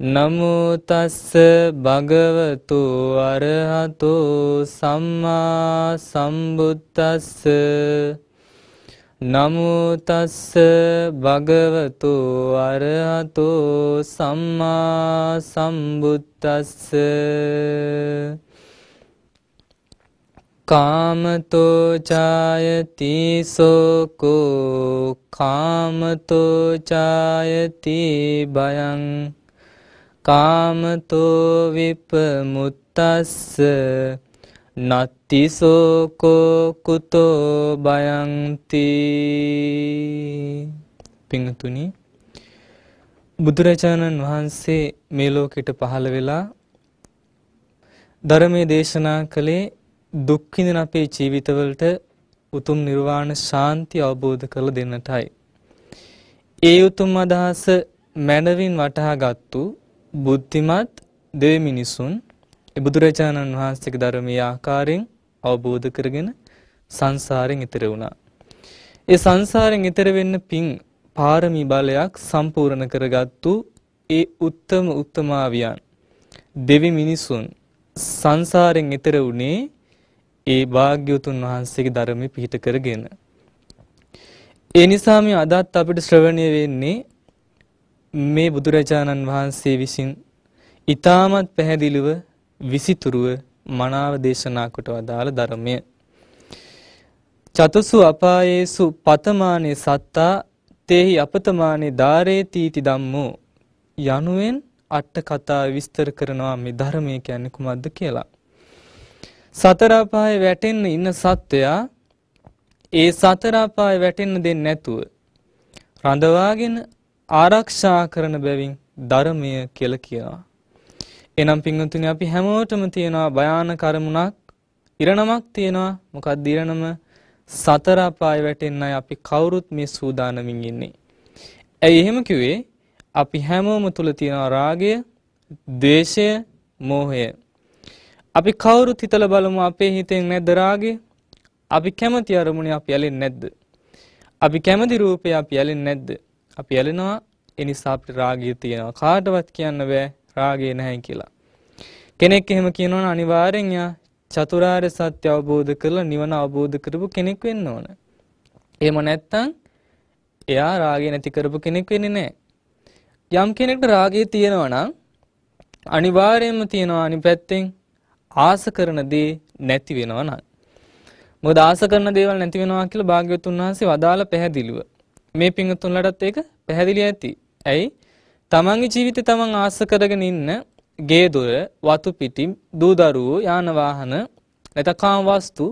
නමෝ තස්ස භගවතු අරහතෝ සම්මා සම්බුද්දස්ස නමෝ තස්ස භගවතු අරහතෝ සම්මා සම්බුද්දස්ස කාමතෝ ඡායති සෝකෝ කාමතෝ ඡායති භයං කාමතෝ විපමුත්තස්ස නත්තිසෝකෝ කුතෝ බයංති පිංතුනි බුදුරජාණන් වහන්සේ මේ ලෝකෙට පහළ වෙලා ධර්මයේ දේශනා කළේ දුක් විඳින අපේ ජීවිතවලට උතුම් නිර්වාණ ශාන්ති අවබෝධ කර දෙන්නටයි. ඒ උතුම් අදහස මනවින් වටහා ගත්තු බුද්ධිමත් දෙවි මිනිසුන් බුදුරජාණන් වහන්සේක ධර්මයේ ආකාරයෙන් අවබෝධ කරගෙන සංසාරයෙන් ඈතර වුණා. ඒ සංසාරයෙන් ඈතර වෙන්න පිං පාරමී බලයක් සම්පූර්ණ කරගත්තු ඒ උත්තම උත්තමාවියන් දෙවි මිනිසුන් සංසාරයෙන් ඈතර වුණේ ඒ භාග්‍යවතුන් වහන්සේගේ ධර්මයේ පිහිට කරගෙන. ඒ නිසා මේ අදත් අපිට ශ්‍රවණය වෙන්නේ මේ බුදුරජාණන් වහන්සේ විසින් ඊටමත් පැහැදිලිව විසිතුරුව මනාව දේශනා කොට වදාළ ධර්මය චතුසු අපායේසු පතමානේ සත්තා තේහි අපතමානේ ධාරේතිති ධම්මෝ යනුවෙන් අට කතා විස්තර කරනවා මේ ධර්මය කියන්නේ කුමක්ද කියලා සතර අපායේ වැටෙන්න ඉන්න සත්වයා ඒ සතර අපායේ වැටෙන්න දෙන්නේ නැතුව රඳවාගෙන ආරක්ෂා කරන බැවින් ධර්මය කියල කියනවා. එනම් පිංගතුනි අපි හැමෝටම තියෙනවා භයාන කරමුණක් ඉරණමක් තියෙනවා මොකක් දිරණම සතරාපාය වැටෙන්නයි අපි කවුරුත් මේ සූදානමින් ඉන්නේ. ඇයි එහෙම කිවේ අපි හැමෝම තුළ තියෙනවා රාගය දේශය මෝහය. අපි කවුරුත් හිතල බලමු අපේ හිතෙන් නැද්ද රාගේ අපි කැමති අරමුණ අප යලෙන් නැද්ද. අපි කැමති රූපය අප යලෙන් නැද්ද අපි ඇලෙනවා ඒ නිසා අපිට රාගය තියෙනවා කාටවත් කියන්න බෑ රාගය නැහැ කියලා කෙනෙක් එහෙම කියනවනම් අනිවාර්යෙන් යා චතුරාර්ය සත්‍ය අවබෝධ කරලා නිවන අවබෝධ කරපු කෙනෙක් වෙන්න ඕන එහෙම නැත්තම් එයා රාගය නැති කරපු කෙනෙක් වෙන්නේ නැහැ යම් කෙනෙක්ට රාගය තියෙනවා නම් අනිවාර්යයෙන්ම තියෙනවා අනිත් පැත්තෙන් ආස කරන දේ නැති වෙනවා නම් මොකද ආස කරන දේවල් නැති වෙනවා කියලා භාග්‍යවතුන් වහන්සේ වදාළ පැහැදිලිව මේ පිංහතුන්ලටත් ඒක පැහැදිලි ඇති. ඇයි තමන්ගේ ජීවිතය තමන් ආස කරගෙන ඉන්න ගේ දොර වතු පිටි දූදරුවෝ යානවාහන නැතකාම් වස්තු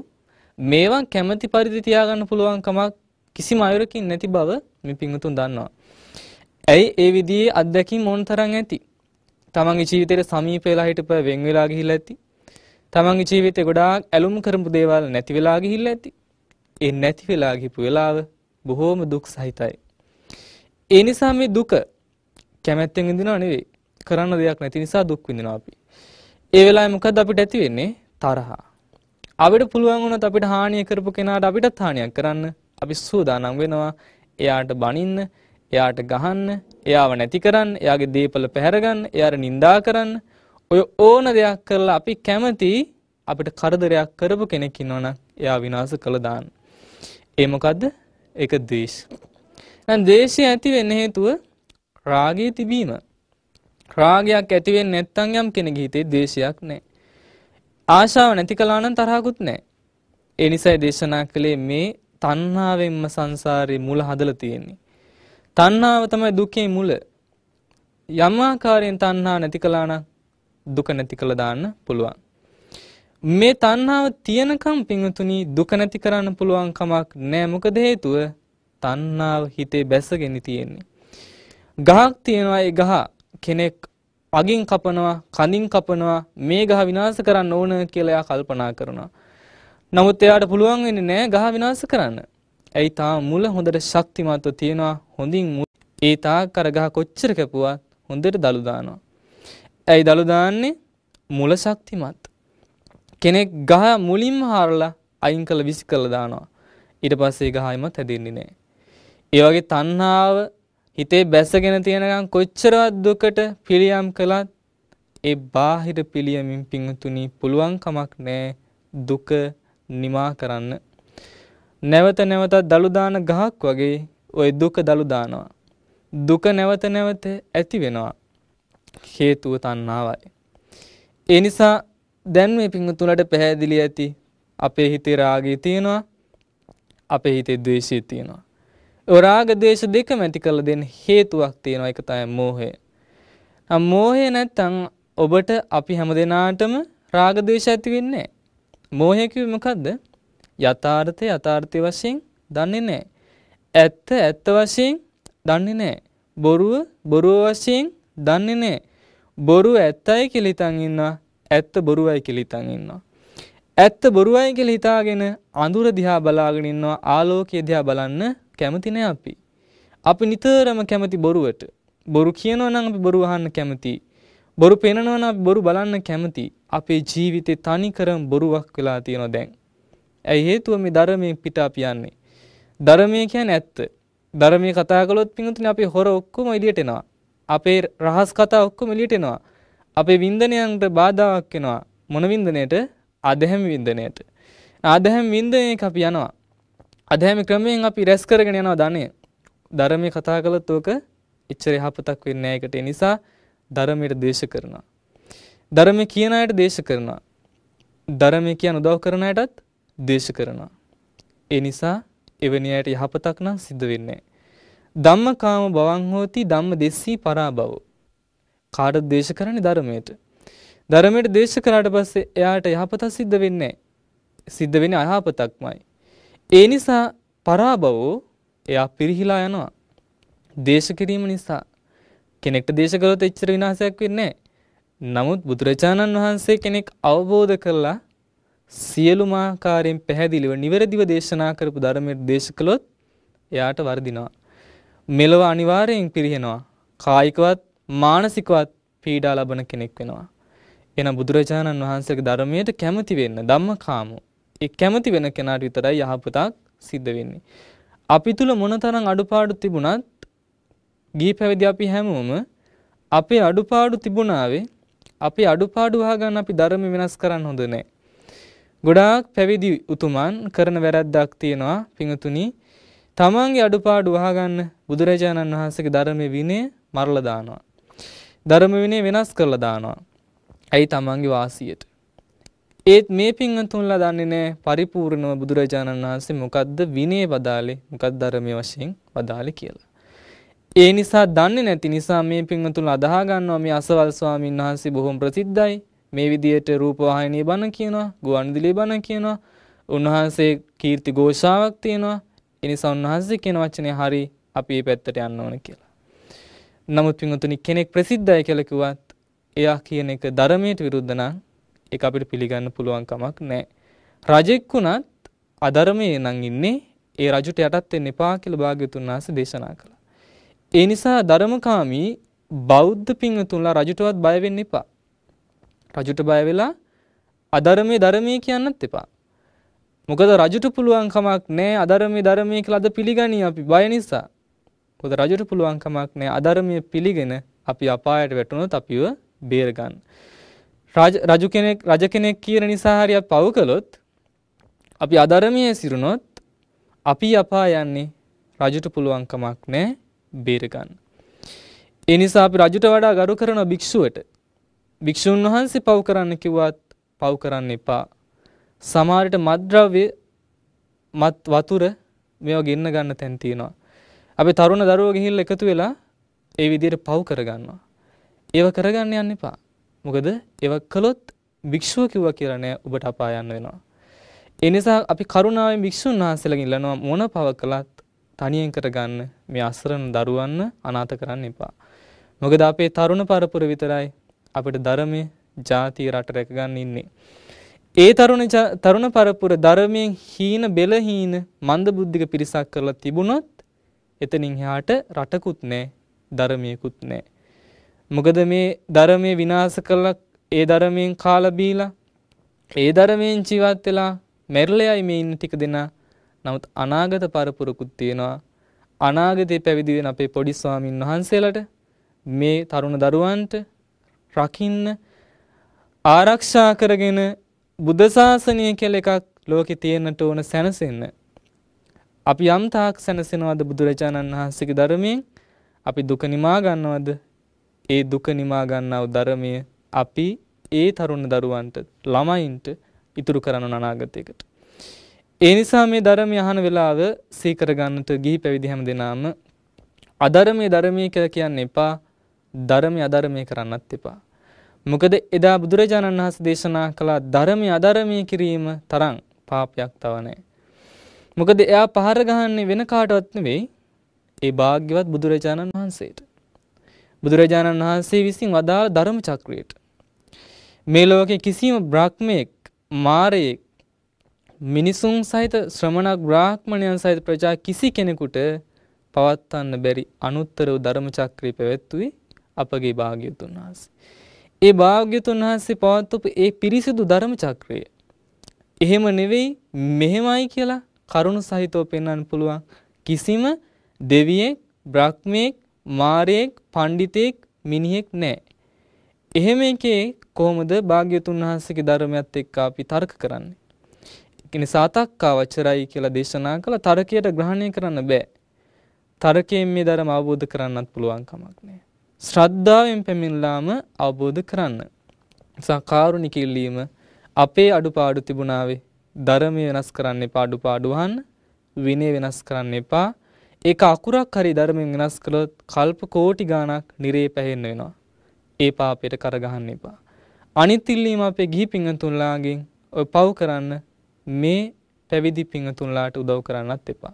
මේවා කැමති පරිදි තියාගන්න පුළුවන් කමක් කිසිම අයුරකින් නැති බව මේ පිංහතුන් දන්නවා. ඇයි ඒ විදිහේ අත්දැකීම් මොනතරම් ඇති? තමන්ගේ ජීවිතේට සමීප වෙලා හිටප වෙන් වෙලා ගිහිල්ලා ඇති. තමන්ගේ ජීවිතේ ගොඩාක් ඇලුම් කරපු දේවල් නැති වෙලා ගිහිල්ලා ඇති. ඒ නැති වෙලා ගිහපු වෙලාව බොහෝම දුක් සහිතයි. ඒ නිසා මේ දුක කැමැත්තෙන් විඳිනව නෙවෙයි. කරන්න දෙයක් නැති නිසා දුක් විඳිනවා අපි. ඒ වෙලාවේ මොකද අපිට ඇති වෙන්නේ? තරහා. අපිට පුළුවන් වුණත් අපිට හානිය කරපු කෙනාට අපිටත් හානියක් කරන්න අපි සූදානම් වෙනවා. එයාට බනින්න, එයාට ගහන්න, එයාව නැති කරන්න, එයාගේ දීපල පැහැරගන්න, එයාට නිඳා කරන්න, ඔය ඕන දෙයක් කරලා අපි කැමති අපිට කරදරයක් කරපු කෙනෙක් ඉන්නවනම් එයා විනාශ කළ දාන්න. ඒ මොකද්ද? එක දේශ. දේශය ඇති වෙන්න හේතුව රාගය තිබීම. රාගයක් ඇතිවෙන් නැත්තං යම් කෙන ගීතේ දේශයක් නෑ. ආශාව නැති කලානන් තරහකුත් නෑ. එනිසයි දේශනා කළේ මේ තන්නාවෙන්ම සංසාරයේ මුල හදල තියෙන්නේ. තන්නාව තමයි දුකේ මුල යම්ආකාරයෙන් තන්හා නැති කලාන දුක නැති කළ දාන්න පුළුවන්. මේ තණ්හාව තියෙනකම් පිඟුතුනි දුක නැති කරන්න පුළුවන් කමක් නෑ මොකද හේතුව තණ්හාව හිතේ බැසගෙන තියෙන්නේ. ගහක් තියෙනවා ඒ ගහ කෙනෙක් අගින් කපනවා කඳින් කපනවා මේ ගහ විනාශ කරන්න ඕන කියලා එයා කල්පනා කරනවා. නමුත් එයාට පුළුවන් වෙන්නේ නැහැ ගහ විනාශ කරන්න. ඇයි තා මුල හොඳට ශක්තිමත්ව තියෙනවා හොඳින් ඒ තාක් අර ගහ කොච්චර කැපුවත් හොඳට දලු දානවා. ඇයි දලු දාන්නේ මුල ශක්තිමත්. කෙනෙක් ගහ මුලින්ම හාරලා අයින් කළ විසි කළ දානවා. ඊට පස්සේ ගහයිමත් හැදෙන්නේ නැහැ. ඒ වගේ තණ්හාව හිතේ බැසගෙන තියෙනකන් කොච්චරවත් දුකට පිළියම් කළත් ඒ බාහිර පිළියමින් පිංතුණි පුළුවන් කමක් නැහැ දුක නිමා කරන්න. නැවත නැවතත් දලු දාන ගහක් වගේ ওই දුක දලු දානවා. දුක නැවත නැවත ඇති වෙනවා. හේතුව තණ්හාවයි. ඒ නිසා දැන් මේ පිංහතුලට පැහැදිලි ඇති අපේ හිතේ රාගී තියෙනවා අපේ හිතේ දේශී තියෙනවා. ඔරාග දේශ දෙක මැති කළ දෙන්න හේතුවක් තියෙනවා එක තයි මෝහය. මෝහය නැත්තං ඔබට අපි හැම දෙනාටම රාගදේශ ඇති වෙන්නේ. මෝහයකිවමකක්ද යථාර්ථය යථාර්ථය වශයෙන් දන්නේ නෑ. ඇත්ත ඇත්ත වශයෙන් දන්නේ නෑ. බොරුව බොරුව වශයෙන් දන්නේ නෑ. බොරු ඇත්තයි කෙලිතන් ඉන්නවා ඇත්ත බොරුවයි කියලා හිතන් ඉන්නවා. ඇත්ත බොරුවයි කියලා හිතාගෙන අඳුර දිහා බලාගෙන ඉන්නවා ආලෝකය දිහා බලන්න කැමති නෑ අපි. අපි නිතරම කැමති බොරුවට. බොරු කියනවා නම් අපි බොරු අහන්න කැමති. බොරු පෙන්නනවා නම් බොරු බලන්න කැමති. අපේ ජීවිතේ තනි කරම් බොරුවක් වෙලා තියෙනවා දැන්. ඇයි හේතුව මේ ධර්මයේ පිට අපි යන්නේ. ධර්මය කියන්නේ ඇත්ත. ධර්මයේ කතා කළොත් පිටුතුනේ අපේ හොර ඔක්කොම එළියට එනවා. අපේ රහස් කතා ඔක්කොම එළියට එනවා. අපේ වින්දනයන්ට බාධාවක් වෙනවා මොන වින්දනයට අදහැම වින්දනයට අදහැම් වින්දනයක අපි යනවා අදහැම ක්‍රමයෙන් අපි රැස් කරගෙන යනවා ධනය ධර්මයේ කතා කළොත් ඕක එච්චර යහපතක් වෙන්නේ නැහැ ඒකට ඒ නිසා ධර්මයට දේශ කරනවා ධර්මයේ කියන අයට දේශ කරනවා ධර්මයේ කියන උදව් කරන අයටත් දේශ කරනවා ඒ නිසා එවැනි අයට යහපතක් නම් සිද්ධ වෙන්නේ ධම්මකාම බවං හෝති ධම්ම දෙස්සී පරාභවෝ කාටද දේශ කරන්නේ ධර්මයට. ධර්මයට දේශ කරාට පස්සේ එයාට යහපත සිද්ධ වෙන්නේ සිද්ධ වෙන්නේ අයහපතක්මයි. ඒ නිසා පරාභව එයා පිරිහිලා යනවා. දේශ කිරීම නිසා කෙනෙක්ට දේශ කළොත් එච්චර විනාශයක් වෙන්නේ නමුත් බුදුරජාණන් වහන්සේ කෙනෙක් අවබෝධ කරලා සියලුම ආකාරයෙන් පැහැදිලිව නිවැරදිව දේශනා කරපු ධර්මයට දේශ කළොත් එයාට වර්ධිනවා. මෙලව අනිවාර්යෙන් පිරිහෙනවා. කායිකවත් මානසිකවත් පීඩා ලබන කෙනෙක් වෙනවා. එන බුදුරජාණන් වහන්සේගේ ධර්මයට කැමති වෙන්න ධම්මකාමෝ. ඒ කැමති වෙන කෙනාට විතරයි යහපතක් සිද්ධ වෙන්නේ. අපි තුල මොනතරම් අඩුපාඩු තිබුණත් ගිහි පැවිදි අපි හැමෝම අපේ අඩුපාඩු තිබුණාවේ අපේ අඩුපාඩු හොයාගන්න අපි ධර්ම වෙනස් කරන්න හොඳ නැහැ. ගොඩාක් පැවිදි උතුමන් කරන වැරැද්දක් තියෙනවා පිඟුතුනි. තමන්ගේ අඩුපාඩු වහගන්න බුදුරජාණන් වහන්සේගේ ධර්මයේ විනය මරලා දානවා. ධර්ම විනය වෙනස් කරලා දානවා. ඇයි තමන්ගේ වාසියට. ඒත් මේ පින්වතුන්ලා දන්නේ නෑ පරිපූර්ණව බුදුරජාණන් වහන්සේ මොකද්ද විනය වදාලේ මොකක්ද ධර්මයේ වශයෙන් වදාලේ කියලා. ඒ නිසා දන්නේ නැති නිසා මේ පින්වතුන් අදහා ගන්නවා මේ අසවල් ස්වාමීන් වහන්සේ බොහොම ප්‍රසිද්ධයි. මේ විදියට රූපවාහිනී බණ කියනවා, ගුවන්විදුලි බණ කියනවා. උන්වහන්සේ කීර්ති ഘോഷාවක් තියෙනවා. ඒ නිසා උන්වහන්සේ කියන වචනේ හරි අපි මේ පැත්තට යන්න ඕන කියලා. නමුත් පින්වතුනි කෙනෙක් ප්‍රසිද්ධයි කියලා කිව්වත් එයා කියන එක ධර්මයට විරුද්ධ නම් ඒක අපිට පිළිගන්න පුළුවන් කමක් නැහැ. රජෙක් වුණත් අධර්මයේ නම් ඉන්නේ ඒ රජුට යටත් වෙන්න එපා කියලා භාග්‍යතුන් වහන්සේ දේශනා කළා. ඒ නිසා ධර්මකාමී බෞද්ධ පින්වතුන්ලා රජුටවත් බය වෙන්න එපා. රජුට බය වෙලා අධර්මයේ ධර්මයේ කියන්නත් එපා. මොකද රජුට පුළුවන් කමක් නැහැ අධර්මයේ ධර්මයේ කියලා අද පිළිගනි අපි බය නිසා. කොද රජුට පුළුවන්කමක් නෑ අධර්මය පිළිගෙන අපි අපායට වැටුණොත් අපිව බේරගන්න. රජු කෙනෙක් රජ කෙනෙක් කියන නිසා හරියක් පව කළොත් අපි අධර්මයේ සිරුණොත් අපි අපා යන්නේ රජුට පුළුවන්කමක් නෑ බේරගන්න. ඒ නිසා අපි රජුට වඩා ගරු කරන භික්ෂුවට භික්ෂුන් වහන්සේ පව කරන්න කිව්වත් පව කරන්න එපා. සමහරට මද්ද්‍රව්‍ය මත් වතුර මේවා ගෙන්න ගන්න තැන් තියෙනවා. අපි තරුණ දරුවෝ ගිහිල්ලා එකතු වෙලා ඒ විදිහට පව් කරගන්නවා. ඒව කරගන්න යන්න එපා. මොකද ඒව කළොත් භික්ෂුව කිව්වා කියලා නෑ ඔබට අපාය යන්න වෙනවා. ඒ නිසා අපි කරුණාවෙන් භික්ෂුන් වහන්සේලා ඉල්ලනවා මොන පව කළත් තනියෙන් කරගන්න මේ අසරණ දරුවන් අනාථ කරන්න එපා. මොකද අපේ තරුණ පරපුර විතරයි අපිට ධර්මයේ ජාතිය රට රැකගන්න ඉන්නේ. ඒ තරුණ තරුණ පරපුර ධර්මයෙන් හීන බෙලහීන මන්දබුද්ධික පිරිසක් කරලා තිබුණොත් එතනින් එහාට රටකුත් නැහැ, ධර්මයකුත් නැහැ. මොකද මේ ධර්මයේ විනාශ කළා ඒ ධර්මයෙන් කාලා බීලා ඒ ධර්මයෙන් ජීවත් වෙලා මැරිලයි මේ ඉන්න ටික දෙනා. නමුත් අනාගත පරපුරකුත් තියෙනවා. අනාගතේ පැවිදි වෙන අපේ පොඩි ස්වාමින් වහන්සේලාට මේ තරුණ දරුවන්ට රකින්න ආරක්ෂා කරගෙන බුද්ධ ශාසනය කියලා එකක් ලෝකේ තියෙන්නට ඕන සැනසෙන්න අපි යම්තාක් සැනසෙනවද බුදුරජාණන් වහන්සේගේ ධර්මයෙන් අපි දුක නිමා ගන්නවද? ඒ දුක නිමා ගන්නව ධර්මය අපි ඒ තරුණ දරුවන්ට ළමයින්ට ඉතුරු කරන අනාගතයකට. ඒ නිසා මේ ධර්මය අහන වෙලාව සීකර ගන්නට ගිහි පැවිදි හැම දෙනාම අධර්මයේ ධර්මයේ කියලා කියන්න එපා ධර්මයේ අධර්මයේ කරන්නත් එපා. මොකද එදා බුදුරජාණන් වහන්සේ දේශනා කළ ධර්මයේ අධර්මයේ කිරීම තරම් පාපයක් තව නැහැ. මොකද එයා පහර ගහන්නේ වෙන කාටවත් නෙවෙයි ඒ භාග්‍යවත් බුදුරජාණන් වහන්සේට. බුදුරජාණන් වහන්සේ විසින් වදාළ ධර්ම චක්‍රයට. මේ ලෝකේ කිසිම බ්‍රාහ්මණයෙක්, මාරයෙක්, මිනිසුන් සහිත ශ්‍රමණ බ්‍රාහ්මණයන් සහිත ප්‍රජා කිසි කෙනෙකුට පවත්වන්න බැරි අනුත්තර වූ ධර්ම චක්‍රය පැවැත්වුවේ අපගේ භාග්‍යතුන් වහන්සේ. ඒ භාග්‍යතුන් වහන්සේ පවත්වපු ඒ පිරිසිදු ධර්ම චක්‍රය. එහෙම නෙවෙයි මෙහෙමයි කියලා කරුණු සහිතව පෙන්වන්න පුළුවන් කිසිම දෙවියෙක් බ්‍රහ්මයෙක් මාරයෙක් පඬිතෙක් මිනිහෙක් නැහැ. එහෙම එකේ කොහොමද භාග්‍යතුන් වහන්සේගේ ධර්මයත් එක්ක අපි තර්ක කරන්නේ? ඒ නිසා තාක්කවචරයි කියලා දේශනා කළ තර්කයට ග්‍රහණය කරන්න බෑ. තර්කයෙන් මේ ධර්ම අවබෝධ කරන්නත් පුළුවන් කමක් නැහැ. ශ්‍රද්ධාවෙන් පැමිණලාම අවබෝධ කරන්න. නිසා කාරුණික ඉල්ලීම අපේ අඩුපාඩු තිබුණාවේ ධර්මය වෙනස් කරන්න එපා අඩුපාඩු අහන්න විනය වෙනස් කරන්න එපා ඒක අකුරක් හරි ධර්මයෙන් වෙනස් කළොත් කල්ප කෝටි ගාණක් නිරේ පැහෙන්න වෙනවා ඒ පාපයට කරගහන්න එපා අනිත් ඉල්ලීම අපේ ගිහි පිංගතුන්ලාගෙන් ඔය පව් කරන්න මේ පැවිදි පිංගතුන්ලාට උදව් කරන්නත් එපා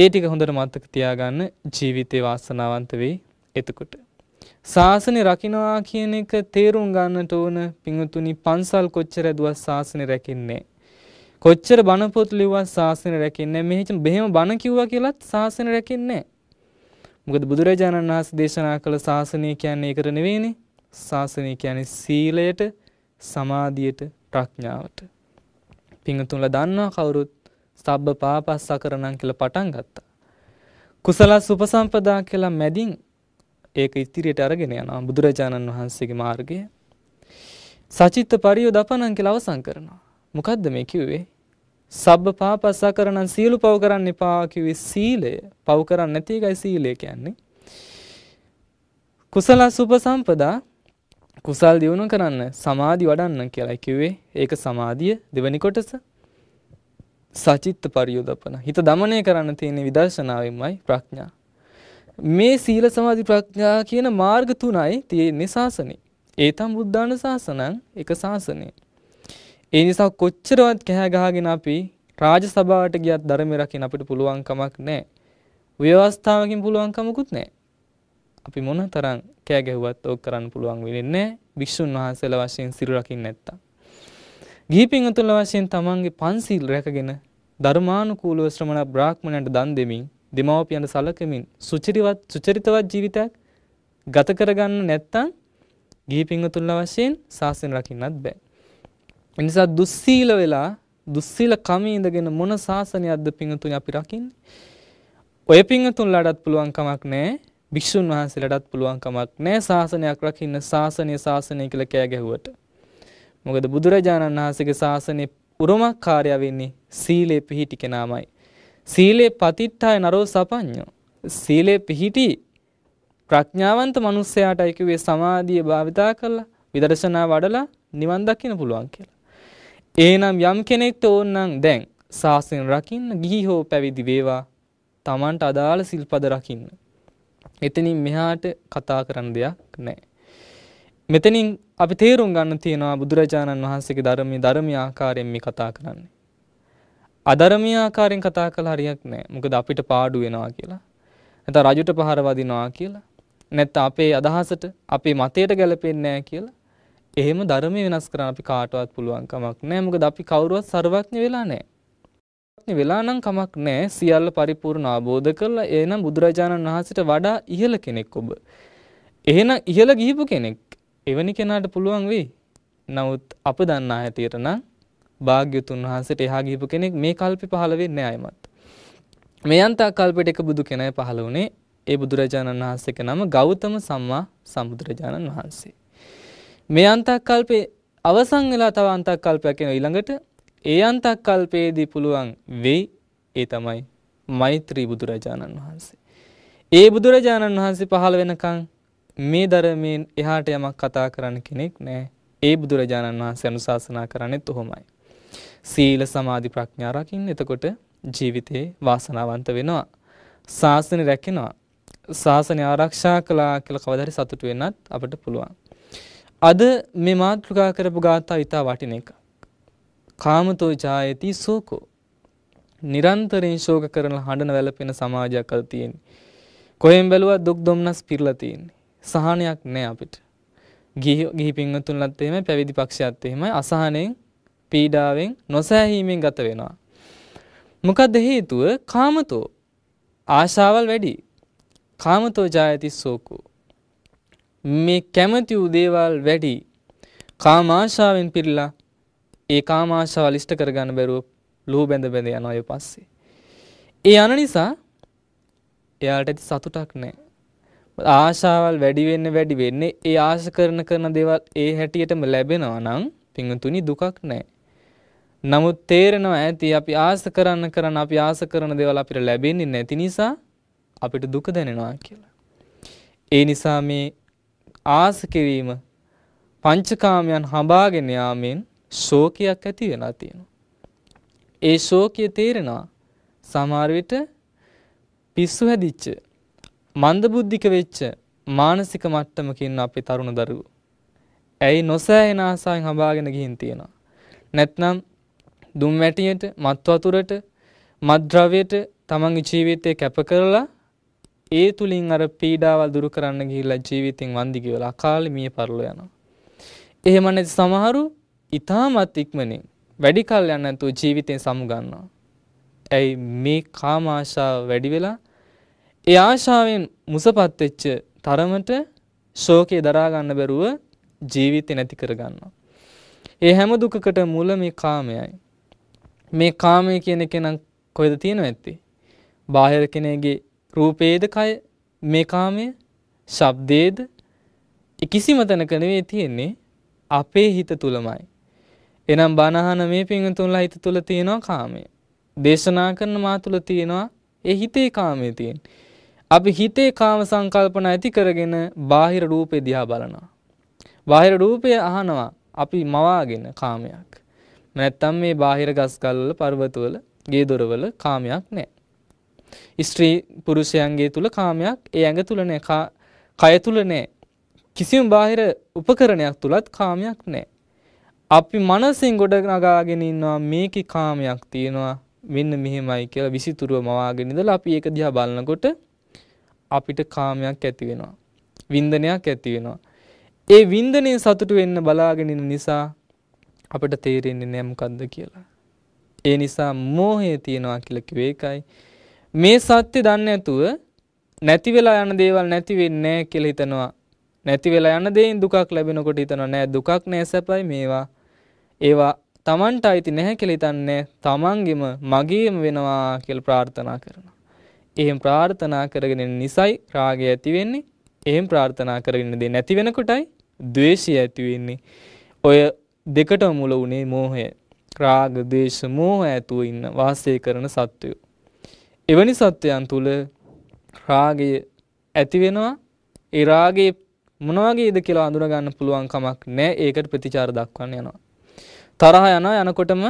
ඒ ටික හොඳට මතක තියාගන්න ජීවිතේ වාසනාවන්ත වෙයි එතකොට ශාසනය රකින්නවා කියන එක තේරුම් ගන්නට ඕන පිංතුනි පන්සල් කොච්චර ඇදුවත් ශාසනය රැකින්නේ කොච්චර බණ පොත් ලිව්වත් ශාසනය රැකින්නේ මෙහෙම බෙහෙම බණ කිව්වා කියලත් ශාසනය රැකින්නේ මොකද බුදුරජාණන් වහන්සේ දේශනා කළ ශාසනය කියන්නේ ඒකට නෙවෙයිනේ ශාසනය කියන්නේ සීලයට සමාධියට ප්‍රඥාවට පිංතුන්ලා දන්නවා කවුරුත් සබ්බ පාපස්සකරණම් කියලා පටන් ගත්තා කුසලස් උපසම්පදා කියලා මැදින් ඒක ඉතිරියට අරගෙන යනවා බුදුරජාණන් වහන්සේගේ මාර්ගය සචිත්ත පරියෝ දපනං කියලා අවසන් කරනවා මොකද්ද මේ කිව්වේ සබ්බ පාපස්සා කරනන් සියලු පව කරන්න එපා කිව්වේ සීලය පව කරන්න නැති එකයි සීලය කියන්නේ කුසල සුපසම්පදා කුසල් දියුණු කරන්න සමාධි වඩන්න කියලා කිව්වේ ඒක සමාධිය දෙවනි කොටස සචිත්ත පරියෝධපන හිත දමනය කරන්න තියෙන විදර්ශනාවෙන්මයි ප්‍රඥා මේ සීල සමාධි ප්‍රඥා කියන මාර්ග තුනයි තියෙන්නේ ශාසනේ. ඒ තම බුද්ධාන ශාසනං එක ශාසනේ. ඒ නිසා කොච්චරවත් කැහැ ගහගෙන අපි රාජසභාවට ගියත් ධර්මය රකින්න අපිට පුළුවන් කමක් නැහැ. ව්‍යවස්ථාවකින් පුළුවන් කමකුත් නැහැ. අපි මොන තරම් කෑ ගැහුවත් ඕක කරන්න පුළුවන් වෙන්නේ නැහැ. භික්ෂුන් වහන්සේලා වශයෙන් සිල් රකින්නේ නැත්තම්. ගිහිපින් අතුල වශයෙන් තමන්ගේ පන්සිල් රැකගෙන ධර්මානුකූලව ශ්‍රමණ බ්‍රාහ්මණයන්ට දන් දෙමින් දෙමව්පියන්ට සලකමින් සුචිතවත් සුචරිතවත් ජීවිතයක් ගත කරගන්න නැත්නම් ගිහි පින්වතුන්ලා වශයෙන් සාසන රකින්නත් බෑ. ඒ නිසා දුස්සීල වෙලා දුස්සීල කමේ ඉඳගෙන මොන සාසනයක්ද පින්වතුනි අපි රකින්නේ? ඔය පින්වතුන්ලාටත් පුළුවන් කමක් නැහැ. භික්ෂුන් වහන්සේලාටත් පුළුවන් කමක් නැහැ සාසනයක් රකින්න සාසනය සාසනය කියලා කෑ ගැහුවට. මොකද බුදුරජාණන් වහන්සේගේ ශාසනයේ උරුමකාරයා වෙන්නේ සීලේ පිහිටි කෙනාමයි. සීලේ පතිට්ඨාය නරෝ සපඤ්ඤෝ. සීලේ පිහිටි ප්‍රඥාවන්ත මිනිස්සයාටයි කිව්වේ සමාධිය භාවිතා කරලා විදර්ශනා වඩලා නිවන් දකින්න පුළුවන් කියලා. එහෙනම් යම් කෙනෙක්ට ඕනනම් දැන් සාසන රකින්න ගිහි හෝ පැවිදි වේවා තමන්ට අදාළ සිල්පද රකින්න. එතනින් මෙහාට කතා කරන්න දෙයක් නැහැ. මෙතනින් අපි තේරුම් ගන්න තියෙනවා බුදුරජාණන් වහන්සේගේ ධර්මයේ ධර්මීය ආකාරයෙන් මේ කතා කරන්නේ. අධර්මීය ආකාරයෙන් කතා කළා හරියක් නැහැ. මොකද අපිට පාඩු වෙනවා කියලා. නැත්නම් රජුට පහර වදිනවා කියලා. නැත්නම් අපේ අදහසට, අපේ මතයට ගැලපෙන්නේ නැහැ කියලා. එහෙම ධර්මය වෙනස් කරන්න අපි කාටවත් පුළුවන් කමක් නැහැ. මොකද අපි කවුරුවත් ਸਰවඥ වෙලා නැහැ. වෙලා නම් කමක් නැහැ. සියල්ල පරිපූර්ණ ආબોධ කළා. එහෙනම් බුදුරජාණන් වහන්සේට වඩා ඉහළ කෙනෙක් ඔබ. එහෙනම් ඉහළ ගිහිපු කෙනෙක්. එවැනි කෙනාට පුළුවන් වෙයි. නමුත් අප දන්නා හැටියට නම් භාග්‍යතුන් වහන්සේට එහා ගිහපු කෙනෙක් මේ කල්පේ පහළ වෙන්නේ අයමත්. මේ අන්තා කල්පෙට එක බුදු කෙනයි පහළ වුණේ ඒ බුදුරජාණන් වහන්සේක නම ගෞතම සම්මා සම්බුදුරජාණන් වහන්සේ. මේ අන්තා කල්පේ අවසන් වෙලා තව අන්තක් කල්පයක් එනවා ඊළඟට ඒ අන්තක් කල්පයේදී පුළුවන් වෙයි ඒ තමයි මෛත්‍රී බුදුරජාණන් වහන්සේ. ඒ බුදුරජාණන් වහන්සේ පහළ වෙනකන් මේ ධර්මයෙන් එහාට යමක් කතා කරන්න කෙනෙක් නෑ. ඒ බුදුරජාණන් වහන්සේ අනුශාසනා කරන්නේත් උහුමයි. සීල සමාධි ප්‍රඥා රකින්න. එතකොට ජීවිතේ වාසනාවන්ත වෙනවා. ශාසනය රැකෙනවා. ශාසනය ආරක්ෂා කළා කියලා කවදා හරි සතුටු වෙන්නත් අපිට පුළුවන්. අද මේ මාතෘකා කරපු ගාථා ඊට වටින එක. කාමතෝ ජායති සෝකෝ. නිරන්තරයෙන් ශෝක කරන හඬන වැළපෙන සමාජයක් අද තියෙන්නේ. කොහෙන් බැලුවත් දුක් දුම්නස් පිරලා තියෙන්නේ. සහනයක් නෑ අපිට. ගිහි පින්වතුන්ලත් එහෙමයි පැවිදි පක්ෂයත් එහෙමයි අසහනෙන් පීඩාවෙන් නොසෑහීමෙන් ගත වෙනවා. මොකද හේතුව කාමතෝ ආශාවල් වැඩි කාමතෝ ජායති සෝකෝ මේ කැමති වූ දේවල් වැඩි කාමාශාවෙන් පිරලා ඒ කාමාශාවල් ඉෂ්ට කරගන්න බැරුව ලෝ බැඳ බැඳ යනවා ඊපස්සේ. ඒ යන නිසා එයාට ඇති සතුටක් නැහැ. ආශාවල් වැඩි වෙන්න වැඩි වෙන්නේ ඒ ආශ කරන කරන දේවල් ඒ හැටියටම ලැබෙනවා නම් පින්තුනි දුකක් නැහැ. නමුත් තේරෙනවා ඇති අපි ආස කරන්න කරන්න අපි ආස කරන දේවල් අපිට ලැබෙන්නේ නැති නිසා අපිට දුක දැනෙනවා කියලා. ඒ නිසා මේ ආස කිරීම පංචකාමයන් හඹාගෙන යාමෙන් ශෝකයක් ඇති වෙලා තියෙනවා. ඒ ශෝකය තේරෙනවා සමහර විට පිස්සු හැදිච්ච මන්දබුද්ධික වෙච්ච මානසික මට්ටමකින් අපේ තරුණ දරුවෝ. ඇයි නොසෑහෙන ආසාවෙන් හඹාගෙන ගිහින් තියෙනවා. නැත්නම් දුම් වැටියට, මත් වතුරට, මත්ද්‍රව්‍යයට තමන්ගේ ජීවිතේ කැප කරලා ඒ තුලින් අර පීඩාවල් දුරු කරන්න ගිහිල්ලා ජීවිතෙන් වන්දි ගෙවලා අකාලේ මිය පරලෝ යනවා. එහෙම නැති සමහරු ඊටමත් ඉක්මනින් වැඩි කල් යන්න නැතුව ජීවිතෙන් සමු ගන්නවා. ඇයි මේ කාම ආශාව වැඩි වෙලා ඒ ආශාවෙන් මුසපත් වෙච්ච තරමට ශෝකේ දරා ගන්න බැරුව ජීවිතේ නැති කර ගන්නවා. ඒ හැම දුකකට මුල මේ කාමයයි. මේ කාමය කියන එක නම් කොහෙද තියෙනව ඇත්තේ? බාහිර කෙනෙකුගේ රූපේද කය මේ කාමය, ශබ්දේද කිසිම තැනක නෙවෙයි තියෙන්නේ අපේ හිත තුලමයි. එනම් බණහන මේ පින්තුන්ලා හිත තුල තියෙනවා කාමය. දේශනා කරන මා තුල තියෙනවා ඒ හිතේ කාමය තියෙන. අපි හිතේ කාම සංකල්පන ඇති කරගෙන බාහිර රූපේ දිහා බලනවා. බාහිර රූපය අහනවා අපි මවාගෙන කාමයක්. නැත්තම් මේ බාහිර ගස්කල්වල පර්වතවල ගේ දොරවල කාමයක් නැහැ. ස්ත්‍රී පුරුෂයන්ගේ තුල කාමයක් ඒ ඇඟ තුල නැහැ. කය තුල නැහැ. කිසිම බාහිර උපකරණයක් තුලත් කාමයක් නැහැ. අපි මනසින් ගොඩ නගාගෙන ඉන්නවා මේකේ කාමයක් තියෙනවා මෙන්න මෙහෙමයි කියලා විසිතුරුව මවාගෙන ඉඳලා අපි ඒක දිහා බලනකොට අපිට කාමයක් ඇති වෙනවා. වින්දනයක් ඇති වෙනවා. ඒ වින්දනයේ සතුටු වෙන්න බලාගෙන ඉන්න නිසා අපට තේරෙන්නේ නැම්කක්ද කියලා. ඒ නිසා මෝහය තියෙනවා කියලකි වේකයි. මේ සත්‍ය දන්න ඇතුව නැති වෙලා යන දේවල් නැති වෙන්නේ නැහැ කියලා හිතනවා. නැති වෙලා යන දේෙන් දුකක් ලැබෙනකොට හිතනවා නෑ දුකක් නෑ සැපයි මේවා. ඒවා Tamanට අයිති නැහැ කියලා හිතන්නේ Tamanගෙම මගේම වෙනවා කියලා ප්‍රාර්ථනා කරනවා. එහෙම ප්‍රාර්ථනා කරගෙන නිසයි රාගය ඇති වෙන්නේ. එහෙම ප්‍රාර්ථනා කරගෙන දේ නැති වෙනකොටයි ද්වේෂය ඇති වෙන්නේ. ඔය දෙකට මුල වුණේ මෝහය. රාග, දේශ, මෝහ ඇතුව ඉන්න වාසය කරන සත්වයෝ. එවැනි සත්වයන් තුල රාගය ඇති වෙනවා. ඒ රාගයේ මොනවාගේද කියලා අඳුනගන්න පුළුවන් කමක් නැහැ. ඒකට ප්‍රතිචාර දක්වන්න යනවා. තරහ යනවා යනකොටම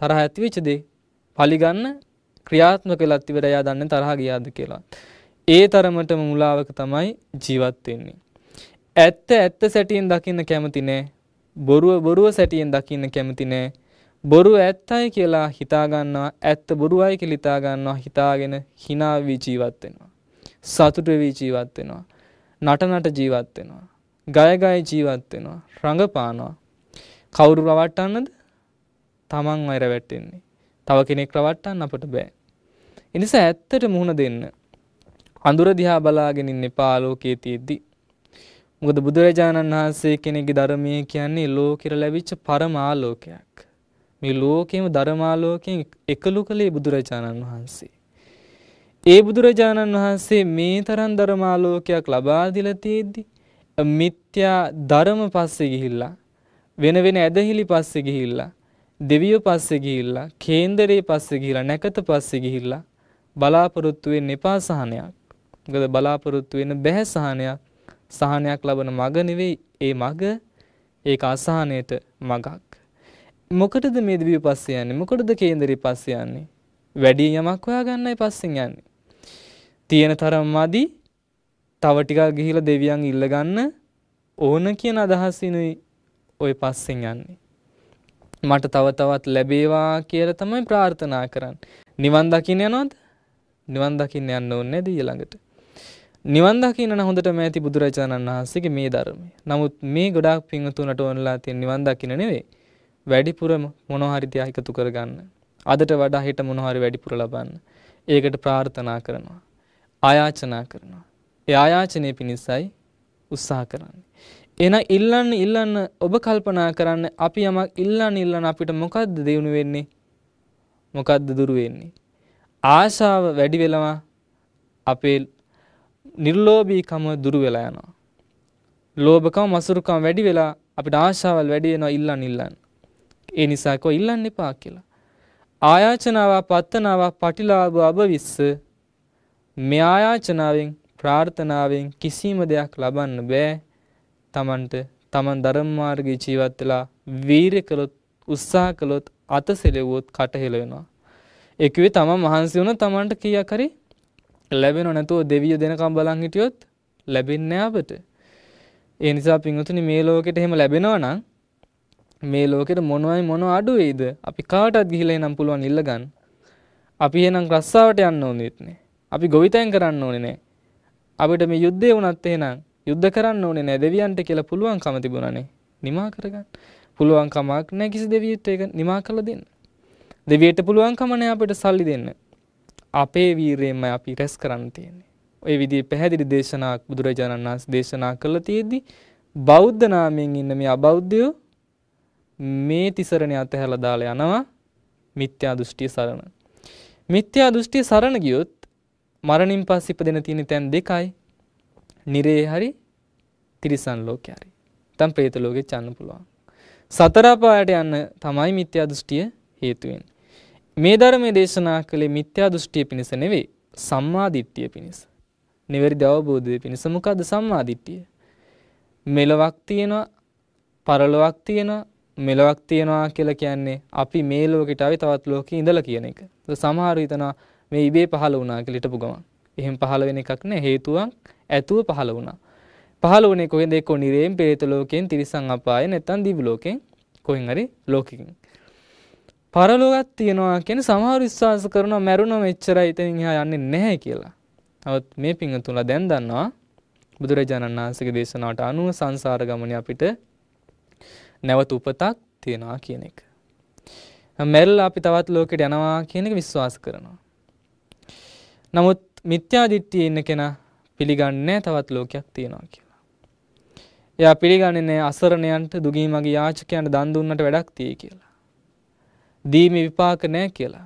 තරහ ඇති වෙච්ච දේ පරිගන්න ක්‍රියාත්මක වෙලත් ඉවර එයා දන්නේ තරහ ගියාද කියලා. ඒ තරමටම මුලාවක තමයි ජීවත් වෙන්නේ. ඇත්ත ඇත්ත සැටියෙන් දකින්න කැමති නෑ. බොරුව බොරුව සැටියෙන් දකින්න කැමති නෑ. බොරුව ඇත්තයි කියලා හිතා ගන්නවා, ඇත්ත බොරුවයි කියලා හිතා ගන්නවා, හිතාගෙන hina වී ජීවත් වෙනවා. සතුට වී ජීවත් වෙනවා. නටනට ජීවත් වෙනවා. ගය ගය ජීවත් වෙනවා. රඟපානවා. කවුරු රවට්ටන්නද? Taman වෛර වැටෙන්නේ. තව කෙනෙක් රවට්ටන්න අපට බෑ. එනිසා ඇත්තට මුහුණ දෙන්න. අඳුර දිහා බලාගෙන ඉන්න එපා ලෝකයේ තියෙද්දී මොකද බුදුරජාණන් වහන්සේ කෙනෙක්ගේ ධර්මය කියන්නේ ලෝකෙට ලැබිච්ච පරමාලෝකයක්. මේ ලෝකෙම ධර්මාලෝකයෙන් එකලු කළේ බුදුරජාණන් වහන්සේ. ඒ බුදුරජාණන් වහන්සේ මේ තරම් ධර්මාලෝකයක් ලබා දීලා තියෙද්දි මිත්‍යා ධර්ම පස්සේ ගිහිල්ලා වෙන වෙන ඇදහිලි පස්සේ ගිහිල්ලා දෙවියෝ පස්සේ ගිහිල්ලා කේන්දරේ පස්සේ ගිහිල්ලා නැකත පස්සේ ගිහිල්ලා බලාපොරොත්තු වෙන්න එපා සහනයක්. මොකද බලාපොරොත්තු වෙන්න බැහැ සහනයක්. සහනයක් ලබන මග නෙවෙයි ඒ මග ඒක අසහනයට මගක්. මොකටද මේ දිවි පස්සේ යන්නේ? මොකටද කේන්දරේ පස්සේ යන්නේ? වැඩි යමක් හොයාගන්නයි පස්සෙන් යන්නේ. තියෙන තරම් මදි තව ටිකක් ගිහිලා දෙවියන් ඉල්ලගන්න ඕන කියන අදහසිනුයි ওই පස්සෙන් යන්නේ. මට තව තවත් ලැබේවා කියලා තමයි ප්‍රාර්ථනා කරන්නේ. නිවන් දකින්න යනවද? නිවන් දකින්න යන්න ඕනේ නැද ඊළඟට? නිවන් දකින්න හොඳටම ඇති බුදුරජාණන් වහන්සේගේ මේ ධර්මය. නමුත් මේ ගොඩාක් පින්වතුන්ට ඕනලා තියෙන නිවන් දකින්න නෙවෙයි. වැඩිපුරම මොනවා හරි තියා එකතු කරගන්න. අදට වඩා හිට මොනවා හරි වැඩිපුර ලබන්න. ඒකට ප්‍රාර්ථනා කරනවා. ආයාචනා කරනවා. ඒ ආයාචනයේ පිණිසයි උත්සාහ කරන්නේ. එහෙනම් ඉල්ලන්න ඉල්ලන්න ඔබ කල්පනා කරන්න අපි යමක් ඉල්ලන්න ඉල්ලන්න අපිට මොකද්ද දිනු වෙන්නේ? මොකද්ද දුරු වෙන්නේ? ආශාව වැඩි වෙලම අපේ නිර්ලෝභීකම දුරු වෙලා යනවා. ලෝභකම මසුරුකම වැඩි වෙලා අපිට ආශාවල් වැඩි වෙනවා ඉල්ලන් ඉල්ලන්. ඒ නිසා කෝ ඉල්ලන්න එපා කියලා. ආයාචනාව පත්තනාව පටිලාභ අභවිස්ස මේ ආයාචනාවෙන් ප්‍රාර්ථනාවෙන් කිසිම දෙයක් ලබන්න බෑ. Tamanට Taman ධර්ම මාර්ගයේ ජීවත් වෙලා වීරිය කළොත් උත්සාහ කළොත් අත සෙලෙව්වොත් කට හෙල වෙනවා. ඒකුවේ තමන් මහන්සි වුණ තමන්ට කීයක් හරි ලැබෙන නැතුව දෙවිය දෙනකම් බලන් හිටියොත් ලැබෙන්නේ අපට. ඒ නිසා පින්වතුනි මේ ලෝකෙට එහෙම ලැබෙනවා නම් මේ ලෝකෙට මොනවයි මොනව අඩු වෙයිද? අපි කාටවත් ගිහිලා එනම් පුළුවන් ඉල්ල ගන්න. අපි එහෙනම් රස්සාවට යන්න ඕනෙත් නේ. අපි ගොවිතැන් කරන්න ඕනේ නෑ. අපිට මේ යුද්ධය වුණත් එහෙනම් යුද්ධ කරන්න ඕනේ නෑ දෙවියන්ට කියලා පුළුවන්කම තිබුණානේ. නිමා කරගන්න. පුළුවන්කමක් නෑ කිසි දෙවියෙක්ට ඒක නිමා කළ දෙන්න. දෙවියට පුළුවන්කම නෑ අපිට සල්ලි දෙන්න. අපේ වීරයෙන්ම අපි රැස් කරන්න තියෙන්නේ. ඔය විදි පැහැදිලි දේශනා බුදුරජාණන් වහන්සේ දේශනා කළ තියෙද්දි බෞද්ධ නාමයෙන් ඉන්න මේ අබෞද්ධයෝ මේ තිසරණ අතහැලා දාලා යනවා මිත්‍යා දෘෂ්ටිය සරණ. මිත්‍යා දෘෂ්ටිය සරණ ගියොත් මරණින් පස්සේ ඉපදෙන තියෙන තැන් දෙකයි. නිරේ හරි තිරිසන් ලෝකේ හරි. නැත්නම් പ്രേත ලෝකෙට යන්න පුළුවන්. සතර අපායට යන්න තමයි මිත්‍යා දෘෂ්ටිය හේතු වෙන්නේ. මේ ධර්මය දේශනා කළේ මිත්‍යා දෘෂ්ටිය පිණිස නෙවෙයි සම්මාදිට්ඨිය පිණිස. නිවැරදි අවබෝධය පිණිස මොකද්ද සම්මාදිට්ඨිය? මෙලොවක් තියෙනවා, පරලොවක් තියෙනවා, මෙලොවක් තියෙනවා කියලා කියන්නේ අපි මේ ලෝකෙට ආවේ තවත් ලෝකෙ ඉඳලා කියන එක. සමහර හිතනවා මේ ඉබේ පහළ වුණා කියලා හිටපු ගමන්. එහෙම පහළ වෙන එකක් නෑ හේතුවක් ඇතුව පහළ වුණා. පහළ වුණේ කොහෙන්ද? එක්ක නිරේම්, പ്രേත ලෝකෙන්, තිරිසන් අපායෙන්, නැත්නම් දිව්‍ය ලෝකෙන් කොහෙන් හරි ලෝකෙකින්. පරලොවත් තියෙනවා කියන සමහර විශ්වාස කරනවා මැරුණො මෙච්චරයි ඉතින් එහා යන්නේ නැහැ කියලා. නමුත් මේ පිංග තුල දැන් දන්නවා බුදුරජාණන් වහන්සේගේ දේශනාවට අනුව සංසාර ගමනේ අපිට නැවත උපතක් තියෙනවා කියන එක. මැරිලා අපි තවත් ලෝකෙට යනවා කියන එක විශ්වාස කරනවා. නමුත් මිත්‍යා දිට්ඨියේ ඉන්න කෙනා පිළිගන්නේ තවත් ලෝකයක් තියෙනවා කියලා. එයා පිළිගන්නේ නැහැ අසරණයන්ට දුගී මගේ යාචකයන්ට දන් දුන්නට වැඩක් තියෙයි කියලා. දීම විපාක නෑ කියලා.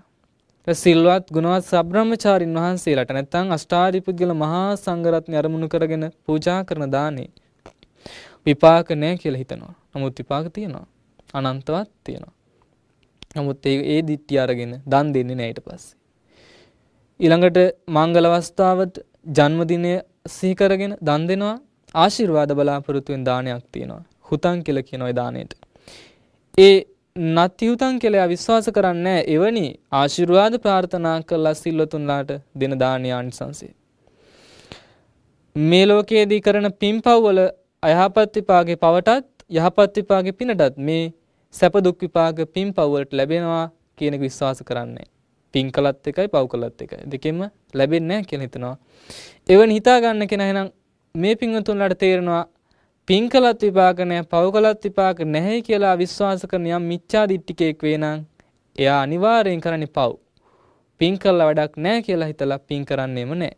සිල්වත් ගුණවත් සබ්‍රහ්මචාරින් වහන්සේලාට නැත්නම් අෂ්ටාරි පුද්ගල මහා සංඝරත්නය අරමුණු කරගෙන පූජා කරන දානේ විපාක නෑ කියලා හිතනවා. නමුත් විපාක තියෙනවා. අනන්තවත් තියෙනවා. නමුත් ඒ ඒ දිට්ටි අරගෙන දන් දෙන්නේ නෑ ඊට පස්සේ. ඊළඟට මංගල අවස්ථාවට ජන්මදිනය සිහි කරගෙන දන් දෙනවා. ආශිර්වාද බලාපොරොත්තුෙන් දානයක් තියෙනවා. හුතන් කියලා කියන ওই දාණයට. ඒ නත්තිහුතන් කෙළේ අවිශ්වාස කරන්න එවැනි ආශිරවාද ප්‍රාර්ථනා කල්ලා සිල්ලතුන්ලාට දෙන දානයානි සංසේ. මේ ලෝකයේදී කරන පින්පව්වල අයහපත්තිපාගේ පවටත් යහපත්තිපාගේ පිනටත් මේ සැපදුක් විපාග පින් පව්වලට ලැබෙනවා කියනක විශ්වාස කරන්නේ. පින් කලත් එකයි පව් කලත් එකයි දෙකෙම ලැබෙන්නේ නැහැ කියලා හිතනවා. එවන් හිතා ගන්න කෙනා එහෙනම් මේ පින්වතුන්ලාට තේරෙනවා පින් කළත් විපාක නැහැ, පව් කළත් විපාක නැහැ කියලා විශ්වාස කරන යම් මිච්ඡා දිට්ඨිකයෙක් වෙනං එයා අනිවාර්යෙන් කරන්නේ පව්. පින් කළා වැඩක් නැහැ කියලා හිතලා පින් කරන්නේම නැහැ.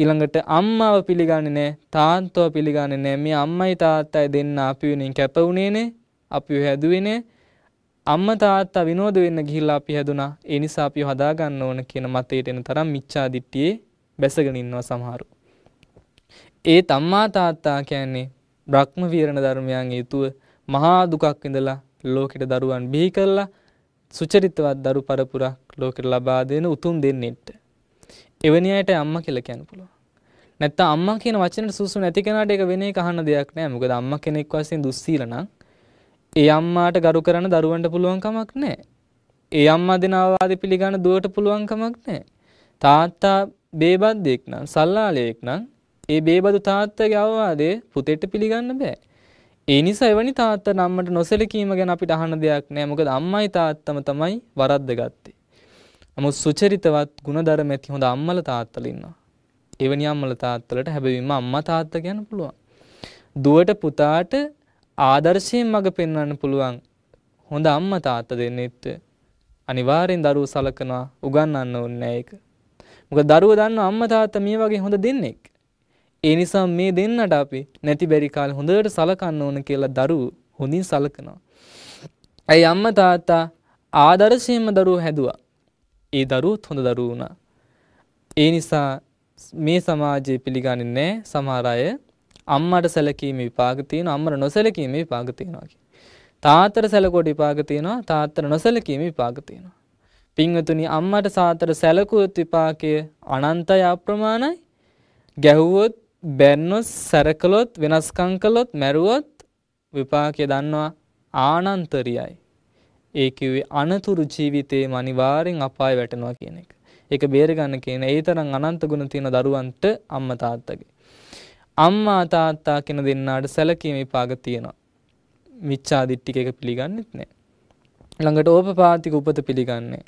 ඊළඟට අම්මාව පිළිගන්නේ නැහැ, තාත්තව පිළිගන්නේ නැහැ. මේ අම්මයි තාත්තයි දෙන්න අපි වෙනින් කැප වුණේනේ, අපිව හැදුවේනේ. අම්මා තාත්තා විනෝද වෙන්න ගිහිල්ලා අපි හැදුනා. ඒ නිසා අපිව හදා ගන්න ඕන කියන මතයට එන තරම් මිච්ඡා දිට්ඨියේ බැසගෙන ඉන්නවා සමහරු. ඒ තම්මා තාත්තා කියන්නේ බ්‍රහ්ම වීරණ ධර්මයන් යුතුව මහා දුකක් ඉඳලා ලෝකෙට දරුවන් බිහි කරලා සුචරිතවත් දරු පරපුරක් ලෝකෙට ලබා දෙන උතුම් දෙන්නෙට. එවැනි අයට අම්මා කියලා කියන්න පුළුවන්. නැත්තම් අම්මා කියන වචනට සුසු නැති කෙනාට ඒක වෙන එක අහන්න දෙයක් නෑ. මොකද අම්මා කෙනෙක් වශයෙන් දුස්සීල නම් ඒ අම්මාට ගරු කරන දරුවන්ට පුළුවන් කමක් නෑ. ඒ අම්මා දෙන අවවාද පිළිගන්න දුවට පුළුවන් කමක් නෑ. තාත්තා බේබද්දෙක් නම් සල්ලාලයෙක් නම් ඒ බේබදු තාත්තගේ අවවාදය පුතෙට පිළිගන්න බෑ. ඒ නිසා එවැනි තාත්තා නම්මට නොසැලකීම ගැන අපිට අහන්න දෙයක් නෑ. මොකද අම්මයි තාත්තම තමයි වරද්ද ගත්තේ. නමුත් සුචරිතවත් ಗುಣධර්ම ඇති හොඳ අම්මල තාත්තලා ඉන්නවා. එවැනි අම්මල තාත්තලට හැබැයිම අම්මා තාත්තා කියන්න පුළුවන්. දුවට පුතාට ආදර්ශයෙන් මඟ පෙන්වන්න පුළුවන් හොඳ අම්මා තාත්තා දෙන්නෙත් අනිවාර්යෙන් දරුවෝ සලකනවා උගන්වන්න ඕනේ ඒක. මොකද දරුවෝ දන්නවා අම්මා තාත්තා මේ වගේ හොඳ දෙන්නෙක්. ඒ නිසා මේ දෙන්නට අපි නැති බැරි කාලේ හොඳට සලකන්න ඕන කියලා දරුවෝ හොඳින් සලකනවා. ඇයි අම්මා තාත්තා ආදර්ශයෙන්ම දරුවෝ හැදුවා. ඒ දරුවොත් හොඳ දරුවෝ වුණා. ඒ නිසා මේ සමාජයේ පිළිගන්නේ නැහැ සමහර අය අම්මට සැලකීමේ විපාක තියෙනවා අම්මට නොසැලකීමේ විපාක තියෙනවා කියලා. තාතර සැලකොට විපාක තියෙනවා තාතර නොසැලකීම විපාක තියෙනවා. පින්වතුනි අම්මට සාතර සැලකුවත් විපාකය අනන්තය අප්‍රමාණයි. ගැහුවොත් බැන්නොත් සැරකලොත් වෙනස්කම් කළොත් මැරුවොත් විපාකය දන්නවා ආනන්තරියයි. ඒ කිව්වේ අනතුරු ජීවිතේ අනිවාර්යෙන් අපාය වැටෙනවා කියන එක. ඒක බේරගන්න කියන ඒ තරම් අනන්ත ගුණ තියෙන දරුවන්ට අම්මා තාත්තගේ. අම්මා තාත්තා කියන දෙන්නාට සැලකීමේ පාග තියෙනවා. මිච්ඡාදිට්ඨික එක පිළිගන්නෙත් නෑ. ළඟට ඕපපාතික උපත පිළිගන්නේ.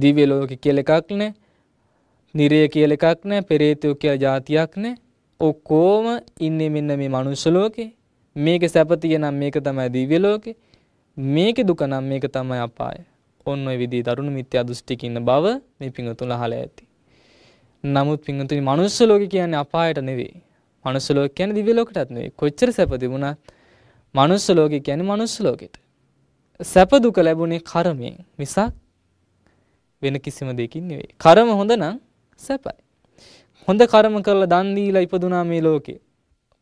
දිව්‍ය ලෝකේ කියලා එකක් නෑ. නිරය කියලා එකක් නෑ. පෙරේතයෝ කියලා જાතියක් නෑ. ඔක්කොම ඉන්නේ මෙන්න මේ මනුෂ්‍ය ලෝකේ. මේක සැප තියෙනම් මේක තමයි දිව්‍ය ලෝකේ. මේක දුක නම් මේක තමයි අපාය. ඔන්න ඔය විදිහේ දරුණු මිත්‍යා දෘෂ්ටික ඉන්න බව මේ පිංගුතුන් අහලා ඇති. නමුත් පිංගුතුනි මනුස්ස ලෝක කියන්නේ අපායට නෙවෙයි. මනුස්ස ලෝක කියන්නේ දිව්‍ය ලෝකටත් නෙවෙයි. කොච්චර සැප තිබුණත් මනුස්ස ලෝක කියන්නේ මනුස්ස ලෝකෙට. සැප දුක ලැබුණේ කර්මයෙන් මිසක් වෙන කිසිම දෙකින් නෙවෙයි. කර්ම හොඳ නම් සැපයි. හොඳ කර්ම කරලා දන් දීලා ඉපදුනා මේ ලෝකේ.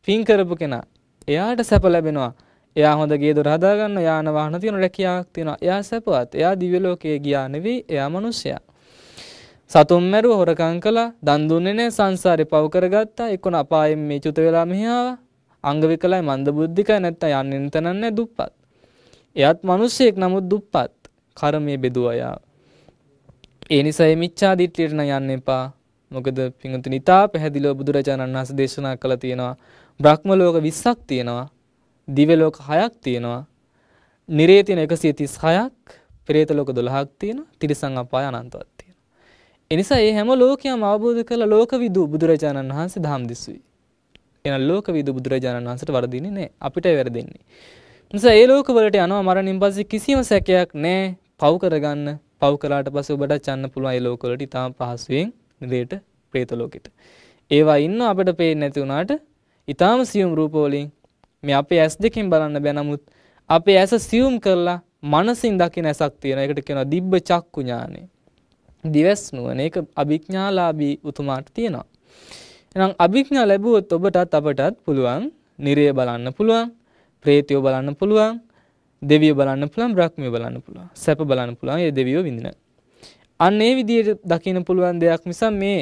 පින් කරපු කෙනා එයාට සැප ලැබෙනවා. එයා හොඳ ගේ දොර හදා ගන්න, යාන වාහන තියෙන රැකියාවක් තියෙනවා. එයා සැපවත්. එයා දිව්‍ය ලෝකයේ ගියා නෙවෙයි, එයා මිනිසයා. සතුන් මැරුව හොරකම් කළා, දන් දුන්නේ නැහැ, සංසාරේ පව කරගත්තා. එක්කන අපායෙන් මේ චුත වෙලා මෙහාවා. අංග විකලයි, මන්ද බුද්ධිකයි නැත්තම් යන්නේ නැතනම් නෑ දුප්පත්. එයත් මිනිසෙක් නමුත් දුප්පත්. කර්මයේ බෙදුවා යා. ඒ නිසා මේ මිච්ඡා දිට්ඨියට යන්න එපා. මොකද පිඟුතු නිතා පැහැදිලෝ බුදුරජාණන් වහස දේශනා කළ තියෙනවා බ්‍රහ්මලෝක විස්සක් තියෙනවා දිවලෝක හයක් තියෙනවා නිරේ තියෙන එකසිය තිස් හයක් පෙරේතලෝක දොළහක් තියෙන තිරිසං අපාය අනන්තවත් තියෙන. එනිසා ඒ හැම ලෝකයම අවබෝධ කළ ලෝකවිදු බුදුරජාණන් වහන්සේ දහම් දෙසුයි. එන ලෝකවිදු බුදුරජාණන් වහන්සට වරදින්නේ නෑ අපිට වැරදෙන්නේ. නිසා ඒ ලෝකවලට යනවා මරණින් පස්සේ කිසිම සැකයක් නෑ පව් කරගන්න පව් කරාට පස්සේ ඔබට චන්න පුළුවන් ඒ ලෝකවලට ඉතාම පහසුවෙන් නිරේට ප්‍රේතලෝකෙට. ඒවා ඉන්න අපට පේ නැති වුණාට ඉතාම සියුම් රූපෝලින් මේ අපේ ඇස් දෙකින් බලන්න බැනමුත් අපේ ඇස සියුම් කරලා මනසින් දකින ඇසක් තියෙන එකට කෙනවා දිබ්බ චක්කු ඥානෙ. දිවස් නුවණ ඒක අභිඥාලාභී උතුමාට තියෙනවා. එහෙනම් අභිඥා ලැබුවොත් ඔබටත් අපටත් පුළුවන් නිරය බලන්න පුළුවන්, ප්‍රේතය බලන්න පුළුවන්, දෙවියෝ බලන්න පුළුවන්, බ්‍රහ්මිය බලන්න පුළුවන්. සැප බලන්න පුළුවන්. ඒ දෙවියෝ විඳින අන්න ඒ විදිහට දකින්න පුළුවන් දෙයක් මිස මේ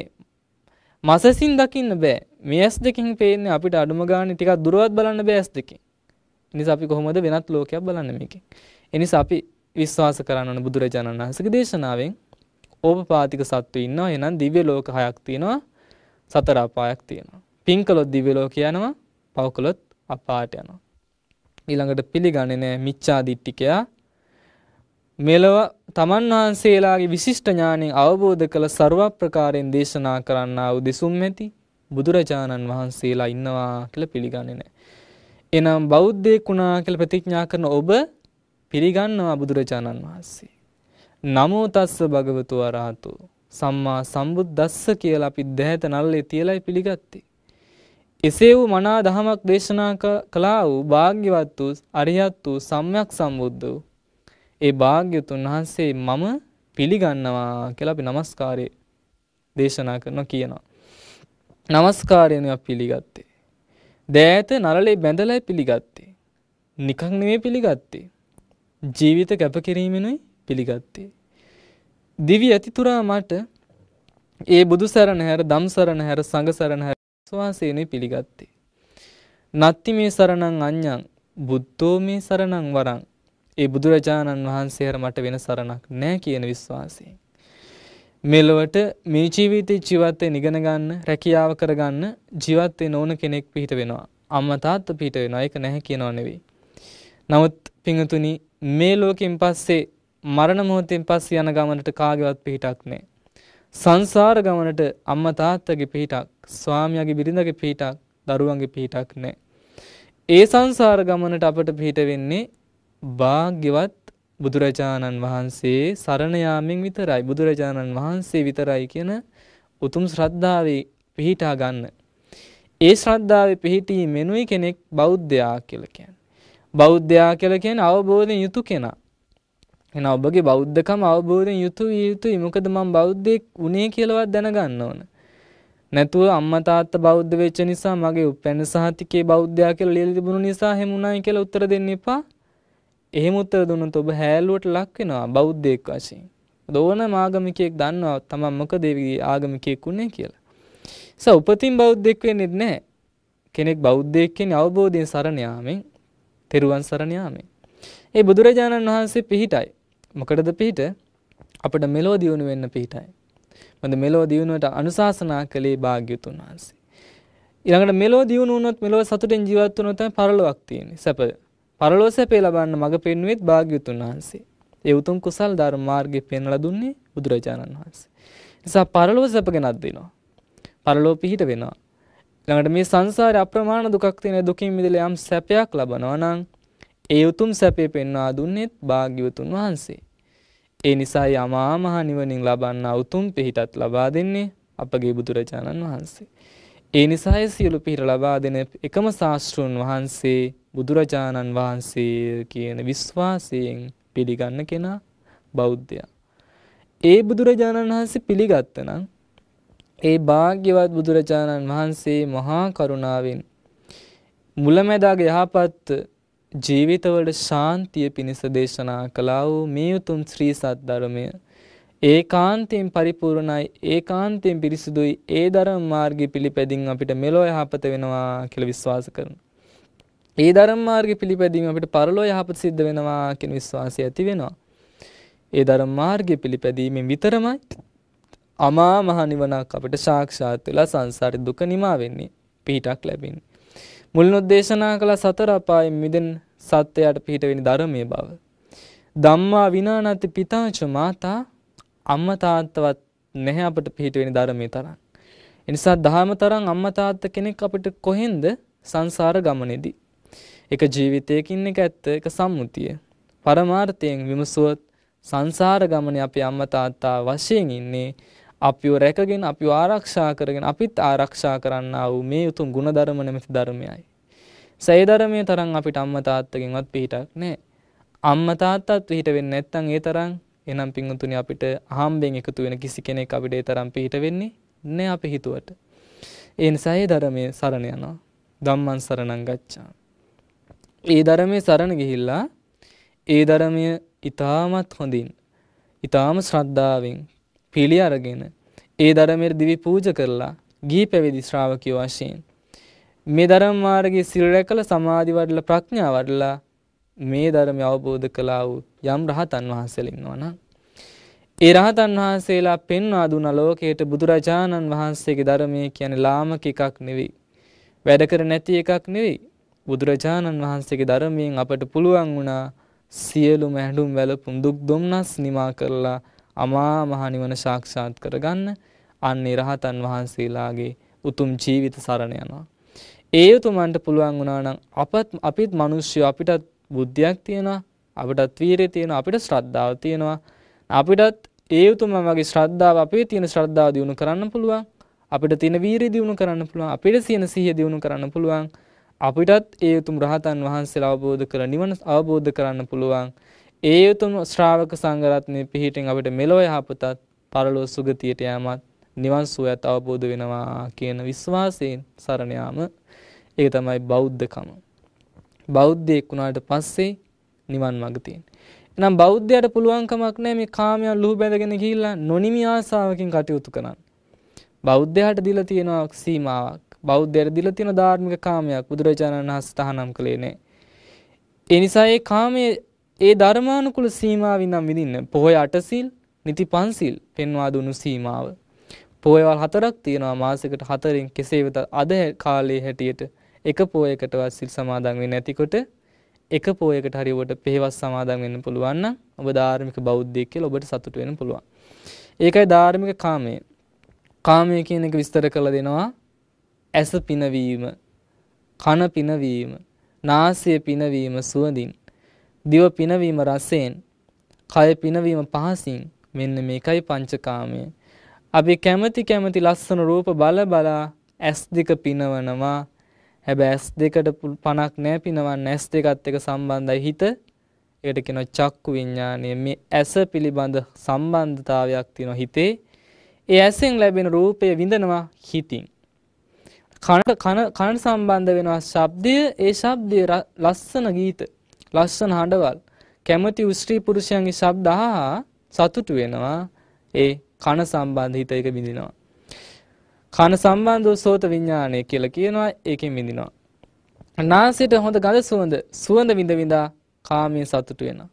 මසසින් දකින්න බෑ. මේ ඇස් දෙකෙන් පේන්නේ අපිට අඩුම ගානේ ටිකක් දුරවත් බලන්න බෑ ඇස් දෙකෙන්. නිසා අපි කොහොමද වෙනත් ලෝකයක් බලන්න මේකෙන්. එනිසා අපි විශ්වාස කරන්න ඕන බුදුරජාණන් වහන්සේගේ දේශනාවෙන් ඕපපාතික සත්තු ඉන්නවා එහෙනම් දිව්‍ය ලෝක හයක් තියෙනවා සතර අපායක් තියෙනවා. පින් කළොත් දිව්‍ය ලෝක යනවා, පව් කළොත් අපායට යනවා. ඊළඟට පිළිගන්නේ නැහැ මිච්ඡා දිට්ඨිකයා මෙලව තමන් වහන්සේලාගේ විශිෂ්ට ඥානෙන් අවබෝධ කළ ਸਰව ප්‍රකාරයෙන් දේශනා කරන්නා වූ දෙසුම් ඇති බුදුරජාණන් වහන්සේලා ඉන්නවා කියලා පිළිගන්නේ නැහැ. එනම් බෞද්ධයෙක් වුණා කියලා ප්‍රතිඥා කරන ඔබ පිළිගන්නවා බුදුරජාණන් වහන්සේ. නමෝ තස්ස භගවතු ආරහතු සම්මා සම්බුද්දස්ස කියලා අපි දැහැත නල්ලේ තියලයි පිළිගත්තේ. එසේ වූ මනා දහමක් දේශනා කළා වූ භාග්‍යවත් වූ අරියත් වූ සම්්‍යක් සම්බුද්ධ වූ ඒ භාග්‍යතුන් වහන්සේ මම පිළිගන්නවා කියලා අපි নমස්කාරය දේශනා කරනවා කියනවා. নমස්කාරයෙන් අපි පිළිගත්තේ. දෑත නළලේ බැඳලා පිළිගත්තේ. නිකන් නෙමෙයි පිළිගත්තේ. ජීවිත කැපකිරීමෙනුයි පිළිගත්තේ. දිවි ඇතිතුරා මට ඒ බුදු සරණ හැර දම් සරණ හැර සඟ සරණ හැර ස්වාසයනය පිළිගත්තේ. නත්ති මේ සරණං අඥ්ඥං බුද්ධෝ මේ සරණං වරං ඒ බුදුරජාණන් වහන්සේට මට වෙන සරණක් නැහැ කියන විශ්වාසයෙන් මෙලොවට මේ ජීවිතේ ජීවත් වෙන්න ඉගෙන ගන්න රැකියාව කරගන්න ජීවත් වෙන ඕන කෙනෙක් පිහිට වෙනවා අම්මා තාත්තා පිහිට වෙනවා ඒක නැහැ කියනෝ නෙවෙයි නමුත් පිඟුතුනි මේ ලෝකෙන් පස්සේ මරණ මොහොතෙන් පස්සේ යන ගමනට කාගේවත් පිහිටක් නැහැ සංසාර ගමනට අම්මා තාත්තගේ පිහිටක් ස්වාමියාගේ බිරිඳගේ පිහිටක් දරුවන්ගේ පිහිටක් නැහැ. ඒ සංසාර ගමනට අපට පිහිට වෙන්නේ භාග්‍යවත් බුදුරජාණන් වහන්සේ සරණ යාමෙන් විතරයි බුදුරජාණන් වහන්සේ විතරයි කියන උතුම් ශ්‍රද්ධාවේ පිහිටා ගන්න. ඒ ශ්‍රද්ධාවේ පිහිටීමෙනුයි කෙනෙක් බෞද්ධයා කියලා කියන්නේ. බෞද්ධයා කියලා කියන්නේ අවබෝධයෙන් යුතු කෙනා. එන ඔබගේ බෞද්ධකම අවබෝධයෙන් යුතු යුතුයි. මොකද මම බෞද්ධෙක් උනේ කියලාවත් දැනගන්න ඕන. නැතුව අම්මා තාත්තා බෞද්ධ වෙච්ච නිසා මගේ උපැන්න සහතිකේ බෞද්ධයා කියලා ලියලා තිබුණු නිසා හැමුණායි කියලා උත්තර දෙන්න එපා. එහෙම උත්තර දුන්නොත් ඔබ හැලුවට ලක් වෙනවා බෞද්ධයෙක් වශයෙන්. දෝන ආගමිකයෙක් දන්නවා තමන් මොකද ආගමිකයෙක් උනේ කියලා. ස උපතින් බෞද්ධයෙක් වෙන්නේ නැහැ. කෙනෙක් බෞද්ධයෙක් කියන්නේ අවබෝධයෙන් සරණ යාමෙන්, තෙරුවන් සරණ යාමෙන්. ඒ බුදුරජාණන් වහන්සේ පිහිටයි. මොකටද පිහිට? අපිට මෙලෝ දියුණු වෙන්න පිහිටයි. මොඳ මෙලෝ දියුණුවට අනුශාසනා කළේ භාග්‍යතුන් වහන්සේ. ඊළඟට මෙලෝ දියුණු වුණොත් මෙලෝ සතුටෙන් ජීවත් වුණොත් තමයි පරලොවක් තියෙන්නේ. සැප පරලෝ සැපේ ලබන්න මඟ පෙන්වෙත් භාග්‍යවතුන් වහන්සේ. ඒ උතුම් කුසල් ධර්ම මාර්ගේ පෙන්වලා දුන්නේ බුදුරජාණන් වහන්සේ. නිසා පරලෝ සැප ගෙනත් දෙනවා. පරලෝ පිහිට වෙනවා. ළඟට මේ සංසාරේ අප්‍රමාණ දුකක් තියෙන දුකින් මිදලා යම් සැපයක් ලබනවා නම් ඒ උතුම් සැපේ පෙන්වා දුන්නේත් භාග්‍යවතුන් වහන්සේ. ඒ නිසා යමා මහ නිවනින් ලබන්නා උතුම් පිහිටත් ලබා දෙන්නේ අපගේ බුදුරජාණන් වහන්සේ. ඒ නිසා ඒ සියලු පිහිට ලබා දෙන එකම ශාස්ත්‍රුන් වහන්සේ බුදුරජාණන් වහන්සේ කියන විශ්වාසයෙන් පිළිගන්න කෙනා බෞද්ධයා. ඒ බුදුරජාණන් වහන්සේ පිළිගත්තනම් ඒ භාග්‍යවත් බුදුරජාණන් වහන්සේ මහා කරුණාවෙන් මුලමැදාග යහපත් ජීවිතවලට ශාන්තිය පිණිස දේශනා කළා වූ මේ උතුම් ශ්‍රී සත්‍ය ධර්මය ඒකාන්තයෙන් පරිපූර්ණයි ඒකාන්තයෙන් පිරිසුදුයි ඒ ධර්ම මාර්ගය පිළිපැදින් අපිට මෙලෝ යහපත වෙනවා කියලා විශ්වාස කරනවා. ඒ ධර්ම මාර්ගය පිළිපැදීම අපිට පරලෝ යහපත සිද්ධ වෙනවා කියන විශ්වාසය ඇති වෙනවා. ඒ ධර්ම මාර්ගය පිළිපැදීමෙන් විතරමයි අමා මහ නිවනක් අපිට සාක්ෂාත් වෙලා සංසාර දුක නිමා වෙන්නේ පිහිටක් ලැබෙන්නේ. මුලිනුත් දේශනා කළ සතර අපායෙන් මිදෙන සත්‍යයට පිහිට වෙන ධර්මයේ බව. ධම්මා විනානති පිතාච මාතා අම්මා තාත්තවත් නැහැ අපිට පිහිට වෙන ධර්මයේ තරම්. ඒ නිසා ධර්ම තරම් අම්මා තාත්තා කෙනෙක් අපිට කොහෙන්ද සංසාර ගමනේදී. එක ජීවිතයකින් එක ඇත්ත එක සම්මුතිය. පරමාර්ථයෙන් විමසුවොත් සංසාර ගමනේ අපේ අම්මා තාත්තා වශයෙන් ඉන්නේ අපිව රැකගෙන අපිව ආරක්ෂා කරගෙන අපිත් ආරක්ෂා කරන්නා වූ මේ උතුම් ගුණධර්ම නැමැති ධර්මයයි. සැයි ධර්මයේ තරම් අපිට අම්මා තාත්තගෙන්වත් පිටක් නැහැ. අම්මා තාත්තත් පිට වෙන්නේ නැත්නම් ඒ තරම් එනම් පින්වතුනි අපිට අහම්බෙන් එකතු වෙන කිසි කෙනෙක් අපිට ඒ තරම් පිහිට වෙන්නේ නෑ අපි හිතුවට. ඒ නිසා ඒ ධර්මයේ සරණ යනවා. ධම්මං සරණං ගච්ඡා. ඒ ධර්මයේ සරණ ගිහිල්ලා ඒ ධර්මය ඊටාමත් හොඳින් ඊටාම ශ්‍රද්ධාවෙන් පිළි අරගෙන ඒ ධර්මයේ දිවි පූජා කරලා ගී පැවිදි ශ්‍රාවකයෝ වශයෙන් මේ ධර්ම මාර්ගයේ සිල් රැකලා සමාධි වඩලා ප්‍රඥා වඩලා මේ ධර්ම අවබෝධ කලා වූ යම් රහතන් වහන්සලින්වා නම්. ඒ රහතන් වහන්සේලා පෙන්වා දුන ලෝකයට බුදුරජාණන් වහන්සේගේ ධර්මය කියන ලාමක එකක් නෙවෙයි. වැඩ කර නැති එකක් නෙවෙයි. බුදුරජාණන් වහන්සේගේ ධර්මයෙන් අපට පුළුවන් වුණා සියලු මැඩුම් වැලපුම් දුක් දුම්නස් නිමා කරලා අමා මහනිවන ශාක්ෂාත් කරගන්න අන්නේ රහතන් වහන්සේලාගේ උතුම් ජීවිත සරණ යනවා. ඒ උතුමන්ට පුළුවන් වුණා නම් අපත් අපිත් මිනිස්සු අපිටත් බුද්ධියක් තියෙනවා අපිටත් වීරය තියෙනවා අපිට ශ්‍රද්ධාව තියෙනවා අපිටත් ඒ උතුම මගේ ශ්‍රද්ධාව අපේ තියෙන ශ්‍රද්ධාව දියුණු කරන්න පුළුවන් අපිට තියෙන වීරිය දියුණු කරන්න පුළුවන් අපිට තියෙන සිහිය දියුණු කරන්න පුළුවන් අපිටත් ඒ උතුම් රහතන් වහන්සේලා අවබෝධ කර නිවන අවබෝධ කරන්න පුළුවන් ඒ උතුම් ශ්‍රාවක සංඝරත්නයේ පිහිටින් අපිට මෙලොව යහපතත් පරලොව සුගතියට යෑමත් නිවන් සුවයත් අවබෝධ වෙනවා කියන විශ්වාසයෙන් සරණ යාම ඒක තමයි බෞද්ධකම බෞද්ධයෙක් වුණාට පස්සේ නිවන් මඟ තියෙන. එහෙනම් බෞද්ධයාට පුළුවන් කමක් නැහැ මේ කාමයන් ලුහු බැඳගෙන ගිහිල්ලා නොනිමි ආසාවකින් කටයුතු කරන්න. බෞද්ධයාට දීලා තියෙන සීමාවක්. බෞද්ධයාට දීලා තියෙන ධාර්මික කාමයක් බුදුරජාණන් වහන්සේ තහනම් කළේ නැහැ. ඒ නිසා ඒ කාමයේ ඒ ධර්මානුකූල සීමාවින් නම් විඳින්න පොහොය අටසිල්, නිති පන්සිල් පෙන්වා දුණු සීමාව. පොයවල් හතරක් තියෙනවා මාසෙකට හතරෙන් කෙසේ වෙතත් අද කාලයේ හැටියට එක පෝයකටවත් සිල් සමාදන් වෙන්නේ නැතිකොට එක පෝයකට හරි ඔබට පෙහෙවස් සමාදන් වෙන්න පුළුවන් නම් ඔබ ධාර්මික බෞද්ධයෙක් කියලා ඔබට සතුටු වෙන්න පුළුවන්. ඒකයි ධාර්මික කාමය. කාමය කියන එක විස්තර කරලා දෙනවා ඇස පිනවීම, කන පිනවීම, නාසය පිනවීම සුවඳින්, දිව පිනවීම රසයෙන්, කය පිනවීම පහසින් මෙන්න මේකයි පංචකාමය. අපි කැමති කැමති ලස්සන රූප බල බලා ඇස් දෙක පිනවනවා හැබැයි ඇස් දෙකට පණක් නැහැ පිනවන්න ඇස් දෙකත් එක්ක සම්බන්ධයි හිත. ඒකට කියනවා චක්කු විඥානය. මේ ඇස පිළිබඳ සම්බන්ධතාවයක් තියෙනවා හිතේ. ඒ ඇසෙන් ලැබෙන රූපය විඳනවා හිතින්. කනට කන කන සම්බන්ධ වෙනවා ශබ්දය. ඒ ශබ්දය ලස්සන ගීත, ලස්සන හඬවල්. කැමති උස්ත්‍රී පුරුෂයන්ගේ ශබ්ද සතුටු වෙනවා. ඒ කන සම්බන්ධ හිත එක බිඳිනවා. කන සම්බන්ධ සෝත විඥානය කියලා කියනවා ඒකෙන් විඳිනවා. නාසයට හොඳ ගඳ සුවඳ සුවඳ විඳ විඳා කාමයේ සතුටු වෙනවා.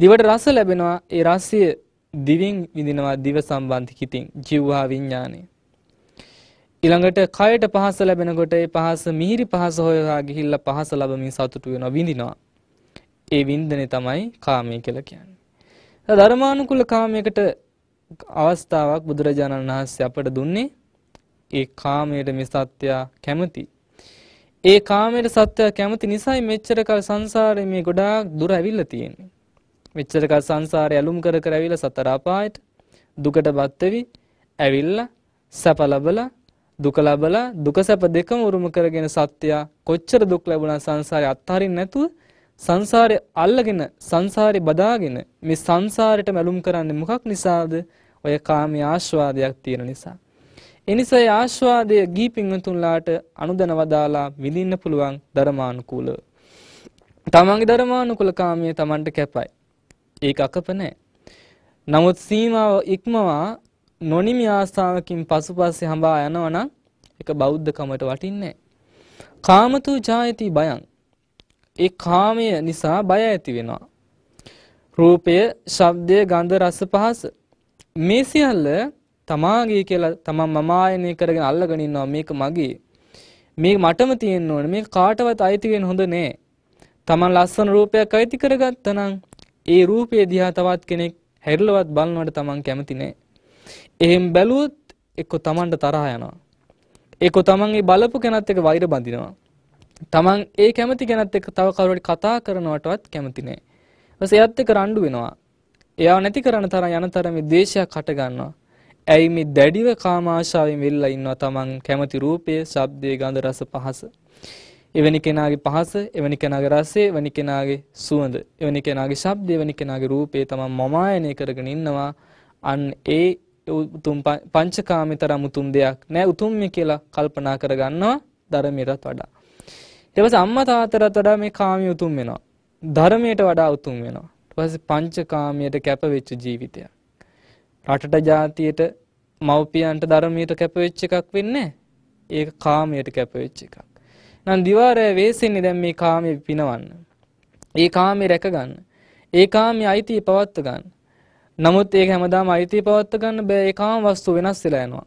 දිවට රස ලැබෙනවා ඒ රසය දිවෙන් විඳිනවා දිව සම්බන්ධ කිතින් ජීවහා විඥානය. ඊළඟට කයට පහස ලැබෙනකොට ඒ පහස මිහිරි පහස හොයවා ගිහිල්ලා පහස ලැබමින් සතුටු වෙනවා විඳිනවා. ඒ වින්දනේ තමයි කාමය කියලා කියන්නේ. ධර්මානුකූල කාමයකට අවස්ථාවක් බුදුරජාණන් වහන්සේ අපට දුන්නේ ඒ කාමයට මේ සත්‍යයා කැමති. ඒ කාමයට සත්‍යයා කැමති නිසයි මෙච්චරකල් සංසාරයේ මේ ගොඩාක් දුර ඇවිල්ලා තියෙන්නේ. මෙච්චරකල් සංසාරය ඇලුම් කර කර ඇවිල්ලා සතර අපායට දුකට බත් වෙවි ඇවිල්ලා සැප ලැබලා දුක ලැබලා දුක සැප දෙකම උරුම කරගෙන සත්‍යයා කොච්චර දුක් ලැබුණා සංසාරේ අත්හරින්න නැතුව සංසාරේ අල්ලගෙන සංසාරේ බදාගෙන මේ සංසාරයට මැලුම් කරන්නේ මොකක් නිසාද? ඔය කාමයේ ආස්වාදයක් තියෙන නිසා. එනිසා ඒ ආස්වාදය ගී පින්වතුන්ලාට අනුදැන වදාලා විඳින්න පුළුවන් ධර්මානුකූල. තමන්ගේ ධර්මානුකූල කාමයේ තමන්ට කැපයි. ඒක අකප නැහැ. නමුත් සීමාව ඉක්මවා නොනිමි ආස්ථාවකින් පසුපස්සේ හඹා යනවනම් ඒක බෞද්ධකමට වටින්නේ නැහැ. කාමතු ජායති බයං. ඒ කාමය නිසා බය ඇති වෙනවා. රූපය, ශබ්දය, ගන්ධ, රස, පහස මේ සියල්ල තමාගේ කියලා තමන් මමායනය කරගෙන අල්ලගෙන ඉන්නවා මේක මගේ මේක මටම තියෙන්න ඕනේ මේක කාටවත් අයිති වෙන්න හොඳ නෑ තමන් ලස්සන රූපයක් අයිති කරගත්තනම් ඒ රූපය දිහා තවත් කෙනෙක් හැරිලවත් බලනවට තමන් කැමති නෑ එහෙන් බැලුවොත් එක්ක තමන්ට තරහ යනවා එක්ක තමන්ගේ බලපු කෙනත් එක්ක වෛර බඳිනවා තමන් ඒ කැමති කෙනත් එක්ක තව කවුරුට කතා කරනවටවත් කැමති නෑ ඊපස්සේ එයත් එක්ක රණ්ඩු වෙනවා එයාව නැති කරන තරම් යන තරමේ ද්වේෂයක් හට ගන්නවා ඇයි මේ දැඩිව කාමාශාවෙන් වෙල්ලා ඉන්නවා තමන් කැමති රූපය, ශබ්දයේ ගඳ රස පහස. එවැනි කෙනාගේ පහස, එවැනි කෙනාගේ රසය, එවැනි කෙනාගේ සුවඳ, එවැනි කෙනාගේ ශබ්දය, එවැනි කෙනාගේ රූපය තමන් මමායනය කරගෙන ඉන්නවා. අන් ඒ උතුම් පංචකාමිතරම් උතුම් දෙයක් නෑ උතුම් කියලා කල්පනා කරගන්නවා ධර්මයටත් වඩා. ඊට පස්සේ අම්මා තාත්තටත් වඩා මේ කාමිය උතුම් වෙනවා. ධර්මයට වඩා උතුම් වෙනවා. ඊට පස්සේ පංචකාමයට කැප වෙච්ච ජීවිතයක්. රටට ජාතියට මව්පියන්ට ධර්මයට කැපවෙච්ච එකක් වෙන්නේ ඒක කාමයට කැපවෙච්ච එකක්. නම් දිවාරය වේසෙන්නේ දැන් මේ කාමය පිනවන්න. ඒ කාමේ රැකගන්න. ඒ කාමයේ අයිතිය පවත්ව ගන්න. නමුත් ඒක හැමදාම අයිතිය පවත්ව ගන්න බෑ ඒ කාම වස්තු වෙනස් වෙලා යනවා.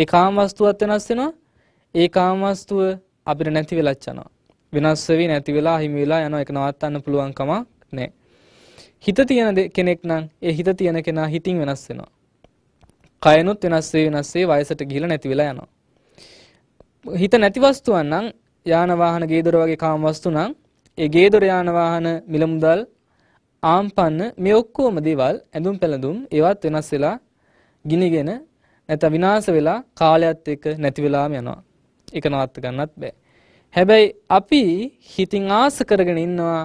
ඒ කාම වස්තුවත් වෙනස් වෙනවා. ඒ කාම වස්තුව අපිට නැති වෙලත් යනවා. වෙනස් වෙවි නැති වෙලා හිමි වෙලා යනවා ඒක නවත්තන්න පුළුවන් කමක් නැහැ. හිත තියෙන කෙනෙක් නම් ඒ හිත තියෙන කෙනා හිතින් වෙනස් වෙනවා. කයනුත් වෙනස් වේ වෙනස් වේ වයසට ගිහිලා නැති වෙලා යනවා. හිත නැති වස්තුවක් නම් යාන වාහන ගේදොර වගේ කාම වස්තු නම් ඒ ගේදොර යාන වාහන මිල මුදල් ආම්පන්න මේ ඔක්කොම දේවල් ඇඳුම් පැළඳුම් ඒවත් වෙනස් වෙලා ගිනිගෙන නැත්නම් විනාශ වෙලා කාලයත් එක්ක නැති වෙලාම යනවා. ඒක නවත්ත ගන්නත් බෑ. හැබැයි අපි හිතින් ආස කරගෙන ඉන්නවා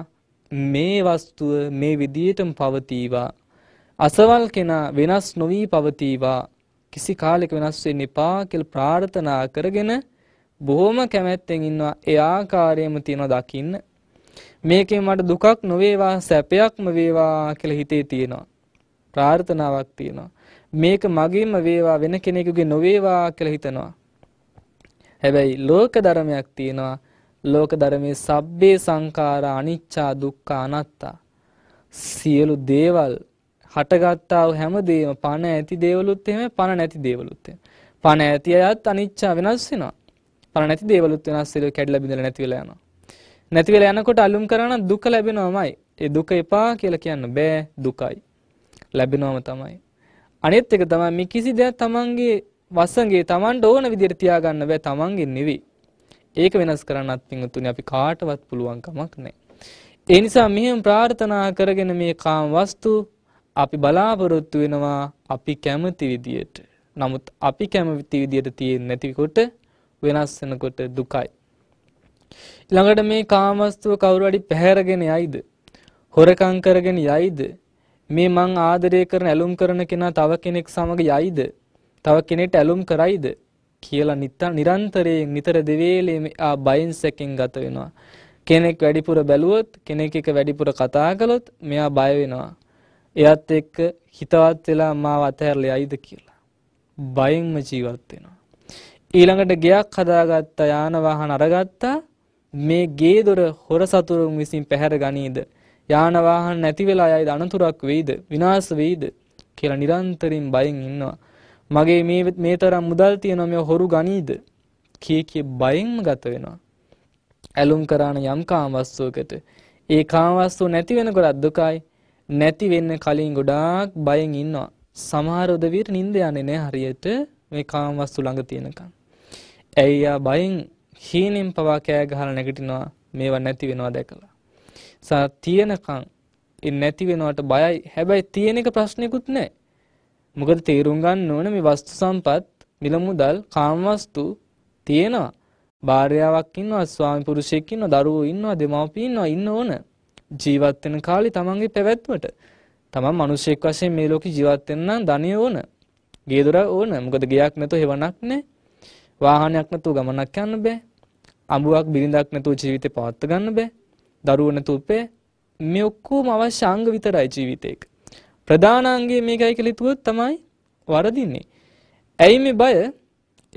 මේ වස්තුව මේ විදියටම පවතීවා අසවල් කෙනා වෙනස් නොවී පවතීවා කිසි කාලෙක වෙනස් වෙන්න එපා කියලා ප්‍රාර්ථනා කරගෙන බොහොම කැමැත්තෙන් ඉන්නවා ඒ ආකාරයෙන්ම තියනවා දකින්න මේකෙන් මට දුකක් නොවේවා සැපයක්ම වේවා කියලා හිතේ තියෙනවා ප්‍රාර්ථනාවක් තියෙනවා මේක මගේම වේවා වෙන කෙනෙකුගේ නොවේවා කියලා හිතනවා හැබැයි ලෝක ධර්මයක් තියෙනවා ලෝක ධර්මයේ සබ්බේ සංඛාරා අනිච්චා දුක්ඛා අනාත්තා සියලු දේවල් හටගත්තා වූ හැම දෙයක්ම පණ ඇති දේවලුත් එහෙමයි පණ නැති දේවලුත් එහෙමයි පණ ඇති අයත් අනිච්චා වෙනස් වෙනවා පණ නැති දේවලුත් වෙනස් වෙලා කැඩලා බිඳලා නැති වෙලා යනවා නැති වෙලා යනකොට අලුම් කරා දුක ලැබෙනවමයි ඒ දුක එපා කියලා කියන්න බෑ දුකයි ලැබෙනවම තමයි අනිත් එක තමයි මේ කිසි දෙයක් තමන්ගේ වසඟේ තමන්ට ඕන විදිහට තියාගන්න බෑ තමන්ගේ නෙවෙයි ඒක වෙනස් කරන්නත් පිංහතුනි අපි කාටවත් පුළුවන්කමක් නෑ. ඒ නිසා මෙහෙම ප්‍රාර්ථනා කරගෙන මේ කාම වස්තු අපි බලාපොරොත්තු වෙනවා අපි කැමති විදියට. නමුත් අපි කැමති විදියට තියෙන්නේ නැතිකොට වෙනස් වෙනකොට දුකයි. ළඟට මේ කාමස්තුව කවුරුවැඩි පැහැරගෙන යයිද. හොරකං කරගෙන යයිද. මේ මං ආදරය කරන ඇලුම් කරන කෙනා තව කෙනෙක් සමඟ යයිද. තව කෙනෙට ඇලුම් කරයිද. කියලා නිතා නිරන්තරයෙන් නිතර දෙවේලේ ආ බයෙන් සැකෙන් ගත වෙනවා. කෙනෙක් වැඩිපුර බැලුවොත් කෙනෙක් එක වැඩිපුර කතා කළොත් මෙයා බය වෙනවා. එයත් එක්ක හිතවත් වෙලා මාව අතහැරලයිද කියලා. බයෙන්ම ජීවත් වෙනවා. ඊළඟට ගෙයක් හදාගත්තා යාන වාහන අරගත්තා මේ ගේ දොර හොර සතුරුන් විසින් පැහැර ගනීද යාන වාහන නැති වෙලා යයිද අනතුරක් වෙයිද විනාශ වෙයිද කියලා නිරන්තරයෙන් බයෙන් ඉන්නවා. මගේ මේ මේ තරම් මුදල් තියෙනවා මේ හොරු ගනීද කිය කිය බයෙන්ම ගත වෙනවා ඇලුම් කරාන යම් කාමවස්තුවකට ඒ කාමවස්තුව නැති වෙනකොට දුකයි නැති වෙන්න කලින් ගොඩාක් බයෙන් ඉන්නවා සමහර උදවියට නිින්ද යන්නේ නැහැ හරියට මේ කාමවස්තු ළඟ තියෙනකන් ඇයි යා බයෙන් හීනෙන් පවා කෑ ගහලා නැගිටිනවා මේවා නැති වෙනවා දැකලා සා තියෙනකන් ඒ නැති වෙනවට බයයි හැබැයි තියෙන එක ප්‍රශ්නෙකුත් නැහැ මොකද තේරුම් ගන්න ඕන මේ වස්තු සම්පත් මිල මුදල් කාමවස්තු තියෙනවා. භාර්යාවක් ඉන්නවා, ස්වාමි පුරුෂයෙක් ඉන්නවා, දරුවෝ ඉන්නවා, දෙමව්පිය ඉන්නවා, ඉන්න ඕන. ජීවත් වෙන කාලේ තමන්ගේ පැවැත්මට තමන් මිනිසෙක් වශයෙන් මේ ලෝකේ ජීවත් වෙන්න නම් ධනිය ඕන. ගේ දොර ඕන. මොකද ගයක් නැතුව හෙවණක් නැහැ. වාහනයක් නැතුව ගමනක් යන්න බෑ. අඹුවක් බිරිඳක් නැතුව ජීවිතේ පවත්වා ගන්න බෑ. දරුවෝ නැතුව බෑ. මේ ඔක්කොම අවශ්‍ය අංග විතරයි ජීවිතේක. ප්‍රධානාංගය මේකයි කියලා හිතුවොත් තමයි වරදින්නේ. ඇයි මේ බය?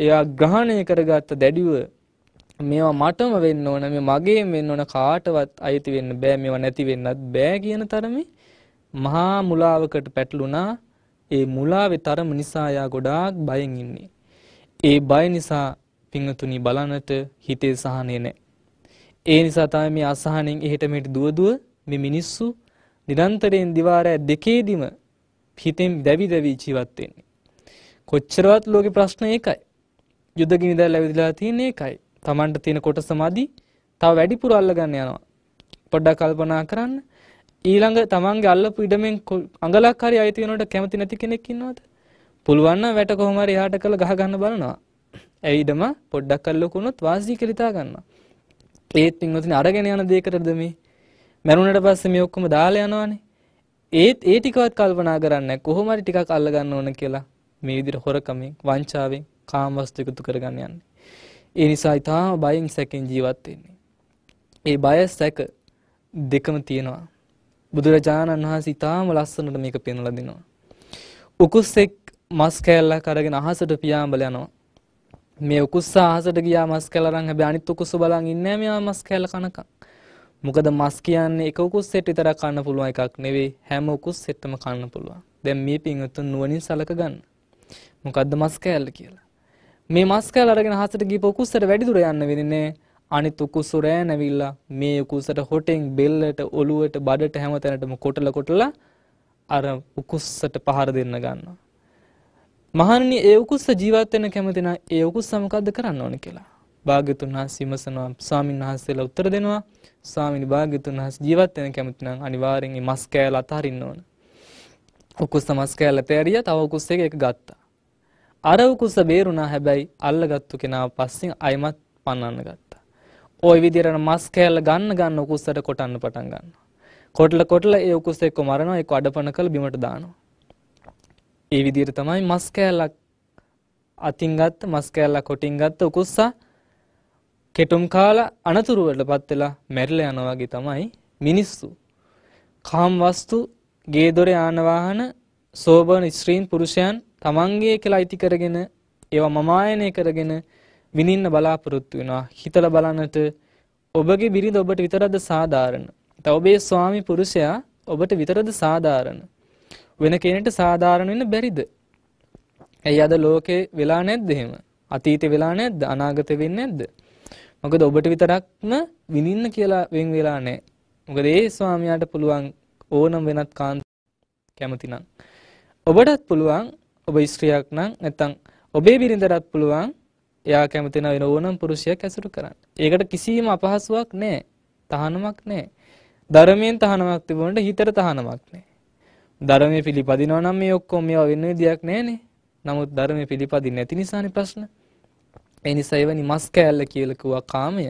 එයා ග්‍රහණය කරගත්ත දැඩිව මේවා මටම වෙන්න ඕන මේ මගේම වෙන්න ඕන කාටවත් අයිති වෙන්න බෑ මේවා නැති වෙන්නත් බෑ කියන තරමේ මහා මුලාවකට පැටළුණා ඒ මුලාවේ තරම නිසා යා ගොඩාක් බයෙන් ඉන්නේ ඒ බය නිසා පිංගතුනි බලන්නට හිතේ සහනේ නැහැ ඒ නිසා තමයි මේ අසහනෙන් එහෙට මෙහෙට දුවදුව මේ මිනිස්සු නිරන්තරයෙන් දිවාරෑ දෙකේදිම හිතෙන් දැවි දැවී ජීවත් වෙන්නේ. කොච්චරවත් ලෝකේ ප්‍රශ්න ඒකයි. යුදගිනි දැල් ඇවිදලා තියෙන එකයි. Tamanට තියෙන කොටස මදි. තව වැඩිපුර අල්ලගන්න යනවා. පොඩ්ඩක් කල්පනා කරන්න. ඊළඟ Tamanගේ අල්ලපු ඉඩමෙන් අඟලක් හරි අයිති වෙනවට කැමති නැති කෙනෙක් ඉන්නවද? පුළුවන් නම් වැට කොහොම හරි එහාට කරලා ගහ ගන්න බලනවා. ඒ ඉඩම පොඩ්ඩක් අල්ලකුණොත් වාසි කියලා ගන්නවා. ඒත් ඉන්නතින අරගෙන යන දෙයකටද මේ මැරුණට පස්සේ මේ ඔක්කොම දාලා යනවනේ. ඒත් ඒ ටිකවත් කල්පනා කරන්නේ කොහොම හරි ටිකක් අල්ලගන්න ඕන කියලා මේ විදිහට හොරකමෙන් වංචාවෙන් කාමවස්තු එකතු කරගන්න යන්නේ. ඒ නිසා ඊටාම බයෙන් සැකෙන් ජීවත් වෙන්නේ. ඒ බය සැක දෙකම තියෙනවා. බුදුරජාණන් වහන්සේ ඊටාම ලස්සනට මේක පෙන්වලා දෙනවා. උකුස්සෙක් මස් කෑල්ලක් අරගෙන අහසට පියාඹල යනවා. මේ උකුස්ස අහසට ගියා මස් කෑල්ල අරන් හැබැයි අනිත් උකුස්ස බලන් ඉන්නේ නැහැ මෙයා මස් කෑල්ල කනකම්. මොකද මස් කියන්නේ එක උකුස් සෙට් විතරක් කන්න පුළුවන් එකක් නෙවෙයි හැම උකුස් සෙට්ම කන්න පුළුවන්. දැන් මේ පින්වත්තුන් නුවණින් සලක ගන්න. මොකද්ද මස් කෑල්ල කියලා? මේ මස් කෑල්ල අරගෙන හසට ගිහපු උකුස්සට වැඩි දුර යන්න වෙන්නේ අනිත් උකුස්ස රෑනවිලා මේ උකුස්සට හොටෙන් බෙල්ලට ඔලුවට බඩට හැම තැනටම කොටලා කොටලා අර උකුස්සට පහර දෙන්න ගන්නවා. මහන්නේ ඒ උකුස්ස ජීවත් වෙන්න කැමති නම් ඒ උකුස්ස මොකද්ද කරන්න ඕන කියලා. භාග්‍යතුන් වහන්සේ විමසනවා ස්වාමීන් වහන්සේලා උත්තර දෙනවා ස්වාමීන් භාග්‍යතුන් වහන්සේ ජීවත් වෙන කැමති නම් අනිවාර්යෙන් මේ මස් කෑල්ල අතහරින්න ඕන. උකුස්ස මස් කෑල්ල තෑරියා තව උකුස් එක එක ගත්තා. අර උකුස්ස බේරුණා හැබැයි අල්ලගත්තු කෙනා පස්සෙන් අයිමත් පන්නන්න ගත්තා. ওই විදිහට මස් කෑල්ල ගන්න ගන්න උකුස්සට කොටන්න පටන් ගන්නවා. කොටල කොටල ඒ උකුස්ස එක්ක මරනවා එක්ක අඩපණ කළ බිමට දානවා. ඒ විදිහට තමයි මස් කෑල්ලක් අතින් ගත්ත මස් කෑල්ලක් කොටින් ගත්ත උකුස්සා කෙටුම් කාලා අනතුරුවලටපත් වෙලා මැරිලා යනවා වගේ තමයි මිනිස්සු. කාම් වස්තු, ගේ දොර යාන වාහන, සෝබන ස්ත්‍රීන් පුරුෂයන් තමන්ගේ කියලා අයිති කරගෙන ඒවා මමායනය කරගෙන විඳින්න බලාපොරොත්තු වෙනවා. හිතලා බලන්නට ඔබගේ බිරිඳ ඔබට විතරද සාධාරණ? තව ඔබේ ස්වාමි පුරුෂයා ඔබට විතරද සාධාරණ? වෙන කෙනෙක්ට සාධාරණ වෙන්න බැරිද? ඇයි අද ලෝකේ වෙලා නැද්ද එහෙම? අතීතේ වෙලා නැද්ද? අනාගතේ වෙන්නේ නැද්ද? මොකද ඔබට විතරක්ම විඳින්න කියලා වෙන් වෙලා නැහැ. මොකද ඒ ස්වාමියාට පුළුවන් ඕනම වෙනත් කාන්ත කැමතිනම්. ඔබටත් පුළුවන් ඔබ ස්ත්‍රියක් නම් නැත්තම් ඔබේ බිරිඳටත් පුළුවන් එයා කැමති වෙන ඕනම පුරුෂයෙක් ඇසුරු කරන්න. ඒකට කිසිම අපහසුාවක් නැහැ. තහනමක් නැහැ. ධර්මයෙන් තහනමක් තිබුණට හිතට තහනමක් නැහැ. ධර්මයේ පිළිපදිනවා නම් මේ ඔක්කොම මේවා වෙන විදියක් නැහැනේ. නමුත් ධර්මයේ පිළිපදින්නේ නැති නිසානේ ප්‍රශ්න. ඒ නිසා එවැනි මස් කෑල්ල කියලා කිව්වා කාමය.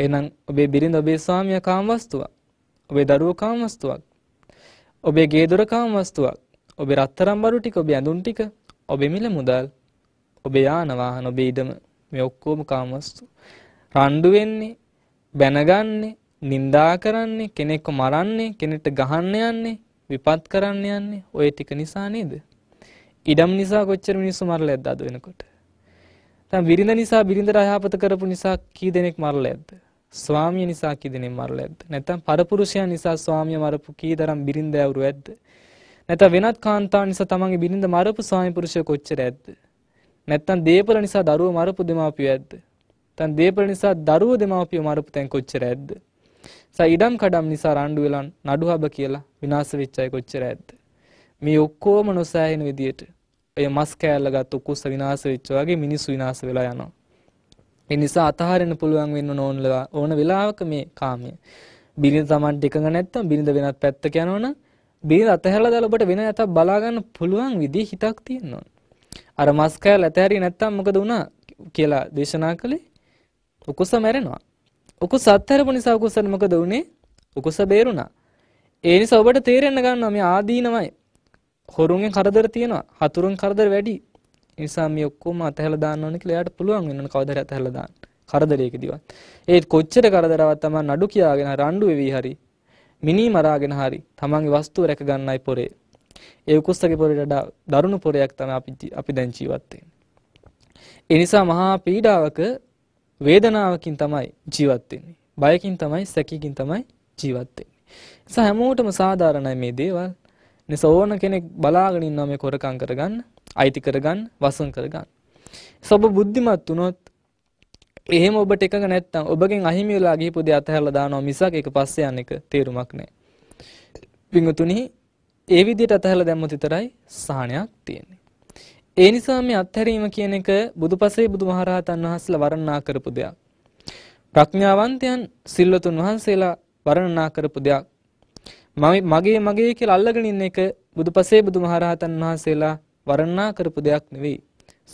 එහෙනම් ඔබේ බිරිඳ ඔබේ ස්වාමියා කාමවස්තුවක්. ඔබේ දරුවෝ කාමවස්තුවක්. ඔබේ ගේ දොර කාමවස්තුවක්. ඔබේ රත්තරන් බඩු ටික, ඔබේ ඇඳුම් ටික, ඔබේ මිල මුදල්, ඔබේ යාන වාහන, ඔබේ ඉඩම මේ ඔක්කොම කාමවස්තු. රණ්ඩු වෙන්නේ, බැනගන්නේ, නිඳා කරන්නේ, කෙනෙක්ව මරන්නේ, කෙනෙක්ට ගහන්න යන්නේ, විපත් කරන්න යන්නේ ඔය ටික නිසා නේද? ඉඩම් නිසා කොච්චර මිනිස්සු මරලා ඇද්ද අද වෙනකොට? දැන් විරිඳ නිසා බිරිඳ රහාපත කරපු නිසා කී දෙනෙක් මරලයක්ද? ස්වාමිය නිසා කී දෙනෙක් මරලයක්ද? නැත්නම් පරපුරුෂයා නිසා ස්වාමිය මරපු කී දරම් බිරිඳ ඇවුරු ඇද්ද? නැත්නම් වෙනත් කාන්තා නිසා තමන්ගේ බිරිඳ මරපු ස්වාමි පුරුෂය කොච්චර ඇද්ද? නැත්නම් දේපල නිසා දරුවෝ මරපු දෙමාපියෝ ඇද්ද? නැත්නම් දේපල නිසා දරුවෝ දෙමාපියෝ මරපු තැන් කොච්චර ඇද්ද? සා ඉඩම් කඩම් නිසා රණ්ඩු වෙලා නඩු හබ කියලා විනාශ වෙච්ච අය කොච්චර ඇද්ද? මේ ඔක්කොම නොසෑහෙන විදියට ඔය මස් කෑල්ලගත් උකුස්ස විනාශ වෙච්ච වගේ මිනිස්සු විනාශ වෙලා යනවා. ඒ නිසා අතහරින්න පුළුවන් වෙන්න ඕනලා ඕන වෙලාවක මේ කාමය. බිරිඳ Taman දෙකඟ නැත්තම් බිරිඳ වෙනත් පැත්තක යනවනම් බිරිඳ අතහැරලා දාලා ඔබට වෙන යතක් බලා ගන්න පුළුවන් විදිහ හිතක් තියෙන්න ඕන. අර මස් කෑල්ල අතහැරියේ නැත්තම් මොකද වුණා කියලා දේශනා කළේ උකුස මැරෙනවා. උකුස අත්හැරපු නිසා උකුසට මොකද වුනේ? උකුස බේරුණා. ඒ නිසා ඔබට තේරෙන්න ගන්නවා මේ ආදීනමයි හොරුන්ගෙන් කරදර තියෙනවා. හතුරුන් කරදර වැඩි. ඒ නිසා මේ ඔක්කොම අතහැලා දාන්න ඕන කියලා එයාට පුළුවන් වෙනවා කවදාද අතහැලා දාන්න. කරදරයකදීවත්. ඒත් කොච්චර කරදරවත් තමයි නඩු කියාගෙන රණ්ඩු වෙවි හරි. මිනී මරාගෙන හරි තමන්ගේ වස්තුව රැක ගන්නයි pore. ඒ උකුස්සගේ pore වඩා දරුණු poreයක් තමයි අපි අපි දැන් ජීවත් වෙන්නේ. ඒ නිසා මහා පීඩාවක වේදනාවකින් තමයි ජීවත් වෙන්නේ. බයකින් තමයි සැකකින් තමයි ජීවත් වෙන්නේ. නිසා හැමෝටම සාධාරණයි මේ දේවල්. නිසා ඕන කෙනෙක් බලාගෙන ඉන්නවා මේ කොරකම් කරගන්න, අයිති කරගන්න, වසන් කරගන්න. සබ බුද්ධිමත් වුණොත් එහෙම ඔබට එකඟ නැත්තම් ඔබගෙන් අහිමි වෙලා ගිහපු දේ අතහැරලා දානවා මිසක් ඒක පස්සේ යන එක තේරුමක් නැහැ. පින්තුනි ඒ විදිහට අතහැරලා දැම්මොත් විතරයි සහනයක් තියෙන්නේ. ඒ නිසා මේ අත්හැරීම කියන එක බුදුපසේ බුදුමහරහතන් වහන්සේලා වර්ණනා කරපු දෙයක්. ප්‍රඥාවන්තයන් සිල්වතුන් වහන්සේලා වර්ණනා කරපු දෙයක්. මගේ මගේ කියලා අල්ලගෙන ඉන්න එක බුදුපසේ බුදුමහරහතන් වහන්සේලා වර්ණනා කරපු දෙයක් නෙවෙයි.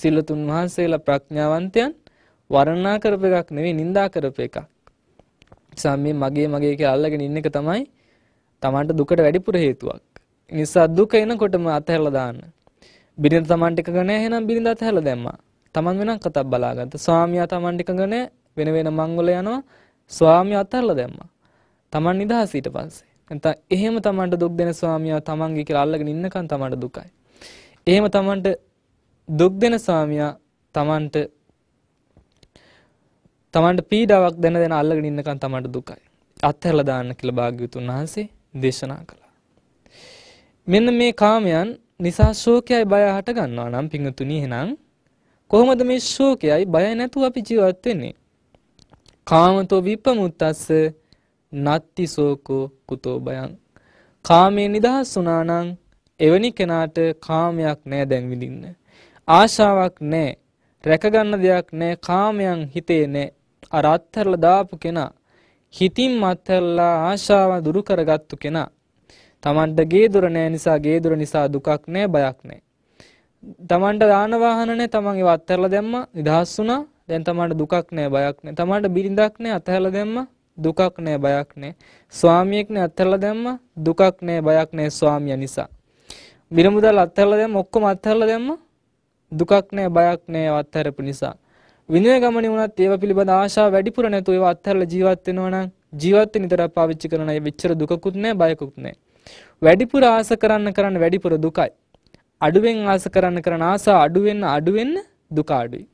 සිල්ලතුන් වහන්සේලා ප්‍රඥාවන්තයන් වර්ණනා කරපු එකක් නෙවෙයි නිඳා කරපු එකක්. නිසා මේ මගේ මගේ කියලා අල්ලගෙන ඉන්න එක තමයි Tamanට දුකට වැඩිපුර හේතුවක්. නිසා දුක එනකොටම අතහැරලා දාන්න. බිරිඳ Tamanට එක ගණෑ එහෙනම් බිරිඳ අතහැරලා දැම්මා. Taman වෙනම කතා බලාගත්ත. ස්වාමියා Tamanට එක ගණෑ වෙන වෙන මංගල යනවා. ස්වාමියා අතහැරලා දැම්මා. Taman නිදහස ඊට පස්සේ. නැත්නම් එහෙම තමන්ට දුක් දෙන ස්වාමියා තමන්ගේ කියලා අල්ලගෙන ඉන්නකන් තමන්ට දුකයි. එහෙම තමන්ට දුක් දෙන ස්වාමියා තමන්ට තමන්ට පීඩාවක් දෙන දෙන අල්ලගෙන ඉන්නකන් තමන්ට දුකයි. අත්හැරලා දාන්න කියලා භාග්‍යවතුන් වහන්සේ දේශනා කළා. මෙන්න මේ කාමයන් නිසා ශෝකයයි බය හට ගන්නවා නම් පිංගුතුනි එහෙනම් කොහොමද මේ ශෝකයයි බය නැතුව අපි ජීවත් වෙන්නේ? කාමතෝ විපමුත්තස්ස නත්ති සෝකෝ කුතෝ බයං. කාමයෙන් නිදහස් වුණානං එවැනි කෙනාට කාමයක් නෑ දැන් විඳින්න. ආශාවක් නෑ රැකගන්න දෙයක් නෑ කාමයන් හිතේ නෑ අර අත්හැරලා දාපු කෙනා හිතින් අත්හැරලා ආශාව දුරු කරගත්තු කෙනා තමන්ට ගේ දොර නෑ නිසා ගේ දොර නිසා දුකක් නෑ බයක් නෑ තමන්ට දාන වාහන නෑ තමන් ඒව අත්හැරලා දැම්මා නිදහස් වුණා දැන් තමන්ට දුකක් නෑ බයක් නෑ තමන්ට බිරිඳක් නෑ අත්හැරලා දැම්මා දුකක් නෑ බයක් නෑ ස්වාමියෙක් නේ අත්හැරලා දැම්ම දුකක් නෑ බයක් නෑ ස්වාමියා නිසා බිරමුදල් අත්හැරලා දැම්ම ඔක්කොම අත්හැරලා දැම්ම දුකක් නෑ බයක් නෑ අත්හැරපු නිසා විනය ගමනේ වුණත් ඒව පිළිබඳ ආශාව වැඩිපුර නැතුව ඒව අත්හැරලා ජීවත් වෙනවා නම් ජීවිතේ නිතරම පාවිච්චි කරන අය විචතර දුකකුත් නෑ බයකුත් නෑ වැඩිපුර ආස කරන්න කරන්න වැඩිපුර දුකයි අඩුවෙන් ආස කරන්න කරන ආස අඩුවෙන් අඩුවෙන් දුක අඩුයි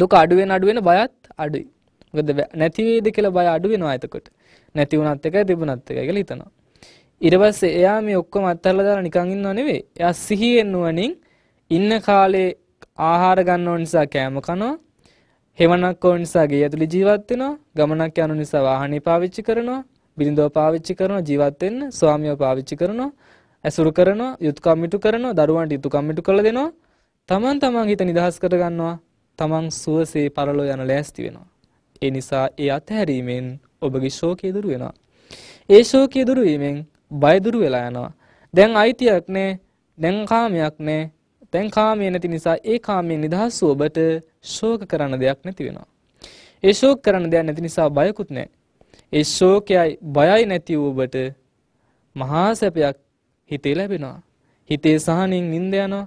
දුක අඩුවෙන් අඩුවෙන් බයත් අඩුයි මොකද නැති වේද කියලා බය අඩු වෙනවා එතකොට. නැති වුණත් එකයි තිබුණත් එකයි කියලා හිතනවා. ඊට පස්සේ එයා මේ ඔක්කොම අත්හැරලා දාලා නිකන් ඉන්නව නෙවෙයි. එයා සිහියෙන් නුවණින් ඉන්න කාලේ ආහාර ගන්න ඕන නිසා කෑම කනවා. හෙවණක් ඕන නිසා ගේ ඇතුළේ ජීවත් වෙනවා. ගමනක් යන නිසා වාහනේ පාවිච්චි කරනවා. බිරිඳව පාවිච්චි කරනවා ජීවත් වෙන්න. ස්වාමියව පාවිච්චි කරනවා. ඇසුරු කරනවා. යුතුයකම් ඉටු කරනවා. දරුවන්ට යුතුයකම් ඉටු කළ දෙනවා. තමන් තමන් හිත නිදහස් කර ගන්නවා. තමන් සුවසේ පරලෝ යන ලෑස්ති වෙනවා. ඒ නිසා ඒ අත්හැරීමෙන් ඔබගේ ශෝකය දුරු වෙනවා. ඒ ශෝකය දුරු වීමෙන් බය දුරු වෙලා යනවා. දැන් අයිතියක් නැහැ, දැන් කාමයක් නැහැ. දැන් කාමයේ නැති නිසා ඒ කාමයෙන් නිදහස් වූ ඔබට ශෝක කරන්න දෙයක් නැති වෙනවා. ඒ ශෝක කරන්න දෙයක් නැති නිසා බයකුත් නැහැ. ඒ ශෝකයයි බයයි නැති වූ ඔබට මහා සැපයක් හිතේ ලැබෙනවා. හිතේ සහනෙන් නිින්ද යනවා.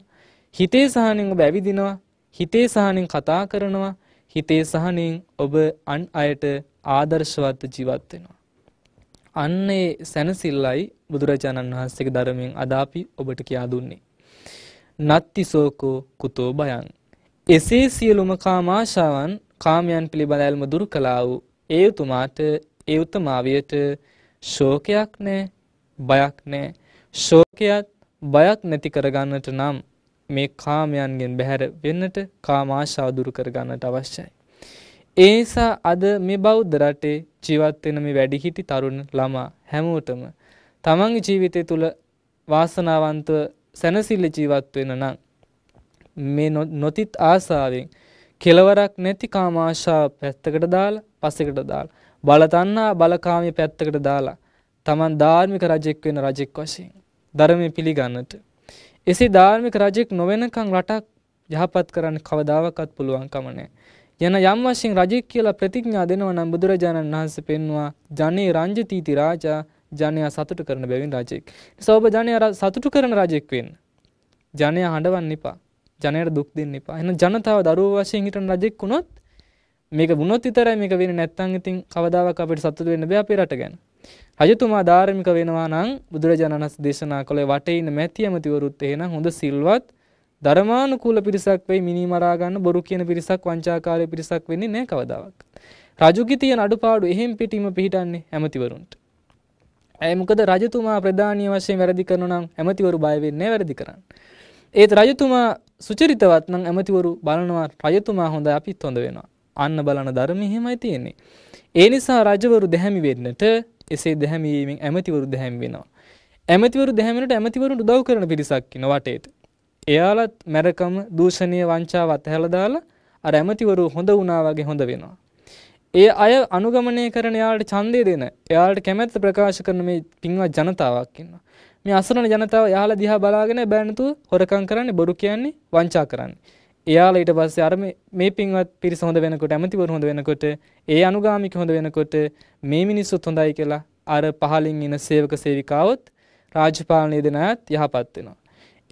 හිතේ සහනෙන් ඔබ ඇවිදිනවා. හිතේ සහනෙන් කතා කරනවා. හිතේ සහනෙන් ඔබ අන් අයට ආදර්ශවත්ව ජීවත් වෙනවා. අන්නේ සැනසෙල්ලයි බුදුරජාණන් වහන්සේගේ ධර්මයෙන් අදාපි ඔබට කියා දුන්නේ. නත්ති සෝකෝ කුතෝ බයං. එසේ සියලුම කාමාශාවන් කාමයන් පිළිබඳ ඇල්ම දුරු කළා වූ ඒ උතුමාට ඒ උතුමාවියට ශෝකයක් නැහැ බයක් නැහැ ශෝකයත් බයක් නැති කරගන්නට නම් මේ කාමයන්ගෙන් බැහැර වෙන්නට කාමාශාව දුරු කර ගන්නට අවශ්‍යයි. ඒ නිසා අද මේ බෞද්ධ රටේ ජීවත් වෙන මේ වැඩිහිටි තරුණ ළමා හැමෝටම තමන්ගේ ජීවිතය තුළ වාසනාවන්තව සැනසille ජීවත් වෙන නම් මේ නොතිත් ආසාවෙන් කෙලවරක් නැති කාමාශාව පැත්තකට දාලා පස්සෙකට දාලා බලතන්නා බලකාමී පැත්තකට දාලා තමන් ධාර්මික රජෙක් වෙන රජෙක් වශයෙන් ධර්මය පිළිගන්නට එසේ ධාර්මික රජෙක් නොවෙනකං රටක් යහපත් කරන්න කවදාවකත් පුළුවන්කම නැහැ. යන යම් වශයෙන් රජෙක් කියලා ප්‍රතිඥා දෙනවා නම් බුදුරජාණන් වහන්සේ පෙන්වා ජනේ රංජතිති රාජා ජනයා සතුටු කරන බැවින් රජෙක්. නිසා ඔබ ජනයා සතුටු කරන රජෙක් වෙන්න. ජනයා හඬවන්න එපා. ජනයාට දුක් දෙන්න එපා. එහෙනම් ජනතාව දරුවෝ වශයෙන් හිටන රජෙක් වුණොත් මේක වුණොත් විතරයි මේක වෙන්නේ නැත්නම් ඉතින් කවදාවත් අපිට සතුට වෙන්න බෑ අපේ රට ගැන. රජතුමා ධාර්මික වෙනවා නම් බුදුරජාණන් වහන්සේ දේශනා කළේ වටේ ඉන්න මැතිඇමතිවරුත් එහෙනම් හොඳ සිල්වත් ධර්මානුකූල පිරිසක් වෙයි මිනි මරා ගන්න බොරු කියන පිරිසක් වංචාකාරී පිරිසක් වෙන්නේ නැහැ කවදාවත්. රජුගේ තියෙන අඩුපාඩු එහෙම් පිටිම පිහිටන්නේ ඇමතිවරුන්ට. ඇයි මොකද රජතුමා ප්‍රධානීය වශයෙන් වැරදි කරනවා නම් ඇමතිවරු බය වෙන්නේ වැරදි කරන්න. ඒත් රජතුමා සුචරිතවත් නම් ඇමතිවරු බලනවා රජතුමා හොඳයි අපිත් හොඳ වෙනවා. අන්න බලන ධර්ම එහෙමයි තියෙන්නේ. ඒ නිසා රජවරු දැහැමි වෙන්නට එසේ දැහැමීමෙන් ඇමතිවරු දැහැම් වෙනවා. ඇමතිවරු දැහැමිනට ඇමතිවරුන්ට උදව් කරන පිරිසක් ඉන වටේට. එයාලත් මැරකම දූෂණය වංචාව අතහැල දාලා අර ඇමතිවරු හොඳ වුණා වගේ හොඳ වෙනවා. ඒ අය අනුගමනය කරන යාට ඡන්දය දෙන එයාට කැමැත්ත ප්‍රකාශ කරන මේ පින්වත් ජනතාවක් ඉන්නවා. මේ අසරණ ජනතාව යාලා දිහා බලාගෙන බෑ නැතුව හොරකම් කරන්නේ බොරු කියන්නේ වංචා කරන්නේ. එයාල ඊට පස්සේ අර මේ පින්වත් පිරිස හොඳ වෙනකොට ඇමතිවරු හොඳ වෙනකොට ඒ අනුගාමික හොඳ වෙනකොට මේ මිනිස්සුත් හොඳයි කියලා අර පහලින් එන සේවක සේවිකාවොත් රාජපාලනය දෙන අයත් යහපත් වෙනවා.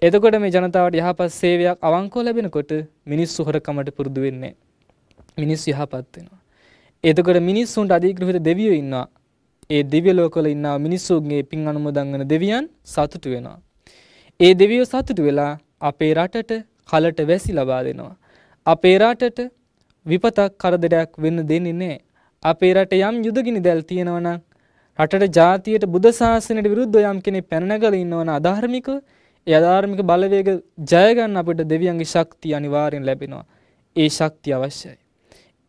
එතකොට මේ ජනතාවට යහපත් සේවයක් අවංකව ලැබෙනකොට මිනිස්සු හොරකමට පුරුදු වෙන්නේ මිනිස්සු යහපත් වෙනවා. එතකොට මිනිස්සුන්ට අධිග්‍රහිත දෙවියෝ ඉන්නවා. ඒ දිව්‍ය ලෝකවල ඉන්නා මිනිස්සුන්ගේ පින් අනුමෝදන් වෙන දෙවියන් සතුටු වෙනවා. ඒ දෙවියෝ සතුටු වෙලා අපේ රටට කලට වැසි ලබා දෙනවා. අපේ රටට විපතක් කරදරයක් වෙන්න දෙන්නේ නැහැ. අපේ රට යම් යුදගිනි දැල් තියෙනවා නම් රටට ජාතියට බුද්ධ ශාසනයට විරුද්ධව යම් කෙනෙක් පැන නැගලා ඉන්නවනම් අධාර්මික ඒ අධාර්මික බලවේග ජය ගන්න අපිට දෙවියන්ගේ ශක්තිය අනිවාර්යෙන් ලැබෙනවා. ඒ ශක්තිය අවශ්‍යයි.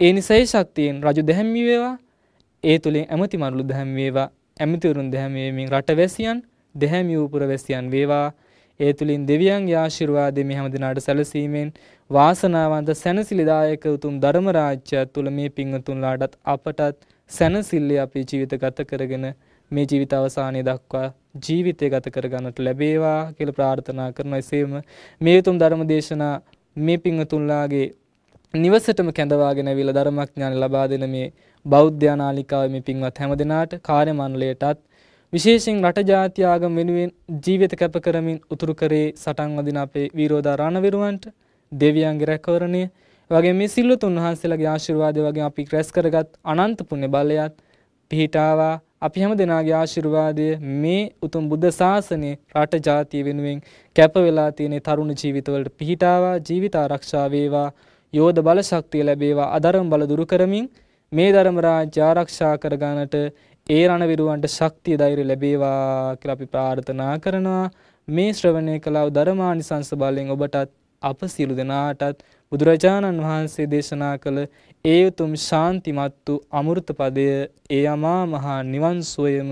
ඒ නිසා ඒ ශක්තියෙන් රජු දැහැම්මි වේවා. ඒ තුලින් ඇමතිමරුළු දැහැම් වේවා. ඇමතිවරුන් දැහැම් වේමින් රටවැසියන් දැහැමි උපුරවැසියන් වේවා. ඒ තුලින් දෙවියන්ගේ ආශිර්වාදය මේ හැමදිනාට සැලසීමෙන් වාසනාවන්ත සැනසිලිදායක උතුම් ධර්ම රාජ්‍යයත් තුල මේ පින්වතුන්ලාටත් අපටත් සැනසිල්ල අපේ ජීවිත ගත කරගෙන මේ ජීවිත අවසානයේ දක්වා ජීවිතය ගත කරගන්නට ලැබේවා කියලා ප්‍රාර්ථනා කරන එසේම මේ උතුම් ධර්ම දේශනා මේ පින්වතුන්ලාගේ නිවසටම කැඳවාගෙන ඇවිල්ලා ධර්මඥාන ලබා දෙන මේ බෞද්ධ ආනාලිකාවේ මේ පින්වත් හැමදෙනාට කාර්යමණ්ඩලයටත් විශේෂයෙන් රට ජාති ආගම් වෙනුවෙන් ජීවිත කැප කරමින් උතුරු කරේ සටන් වදින අපේ විරෝධා රණවිරුවන්ට දෙවියන්ගේ රැකවරණය වගේ මේ සිල්ලුතුන් වහන්සේලාගේ ආශිර්වාදය වගේ අපි රැස් කරගත් අනන්ත පුණ්‍ය බලයත් පිහිටාවා අපි හැම දෙනාගේ ආශිර්වාදය මේ උතුම් බුද්ධ ශාසනය රට ජාතිය වෙනුවෙන් කැප වෙලා තියෙන තරුණ ජීවිතවලට පිහිටාවා ජීවිත ආරක්ෂා වේවා යෝධ බල ශක්තිය ලැබේවා අධර්ම බල දුරු කරමින් මේ ධර්ම රාජ්‍ය ආරක්ෂා කරගන්නට ඒ රණවිරුවන්ට ශක්තිය ධෛර්ය ලැබේවා කියලා අපි ප්‍රාර්ථනා කරනවා. මේ ශ්‍රවණය කළා වූ ධර්මානිසංස බලයෙන් ඔබටත් අප සියලු දෙනාටත් බුදුරජාණන් වහන්සේ දේශනා කළ ඒ උතුම් ශාන්තිමත් වූ අමෘත පදය ඒ අමා මහ නිවන් සෝයම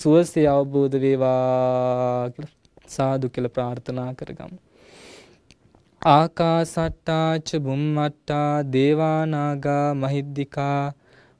සුවසේ අවබෝධ වේවා කියලා සාදු කියලා ප්‍රාර්ථනා කරගමු. ආකාසට්ටාච බුම්මට්ටා දේවානාගා මහිද්దికා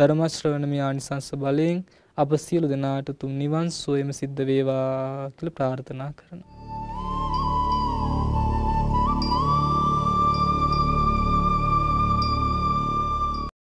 ධර්ම ශ්‍රවණමය ආනිසංස බලයෙන් අප සියලු දෙනාට තුම් නිවන් සුවයම සිද්ධ වේවා කියලා ප්‍රාර්ථනා කරනවා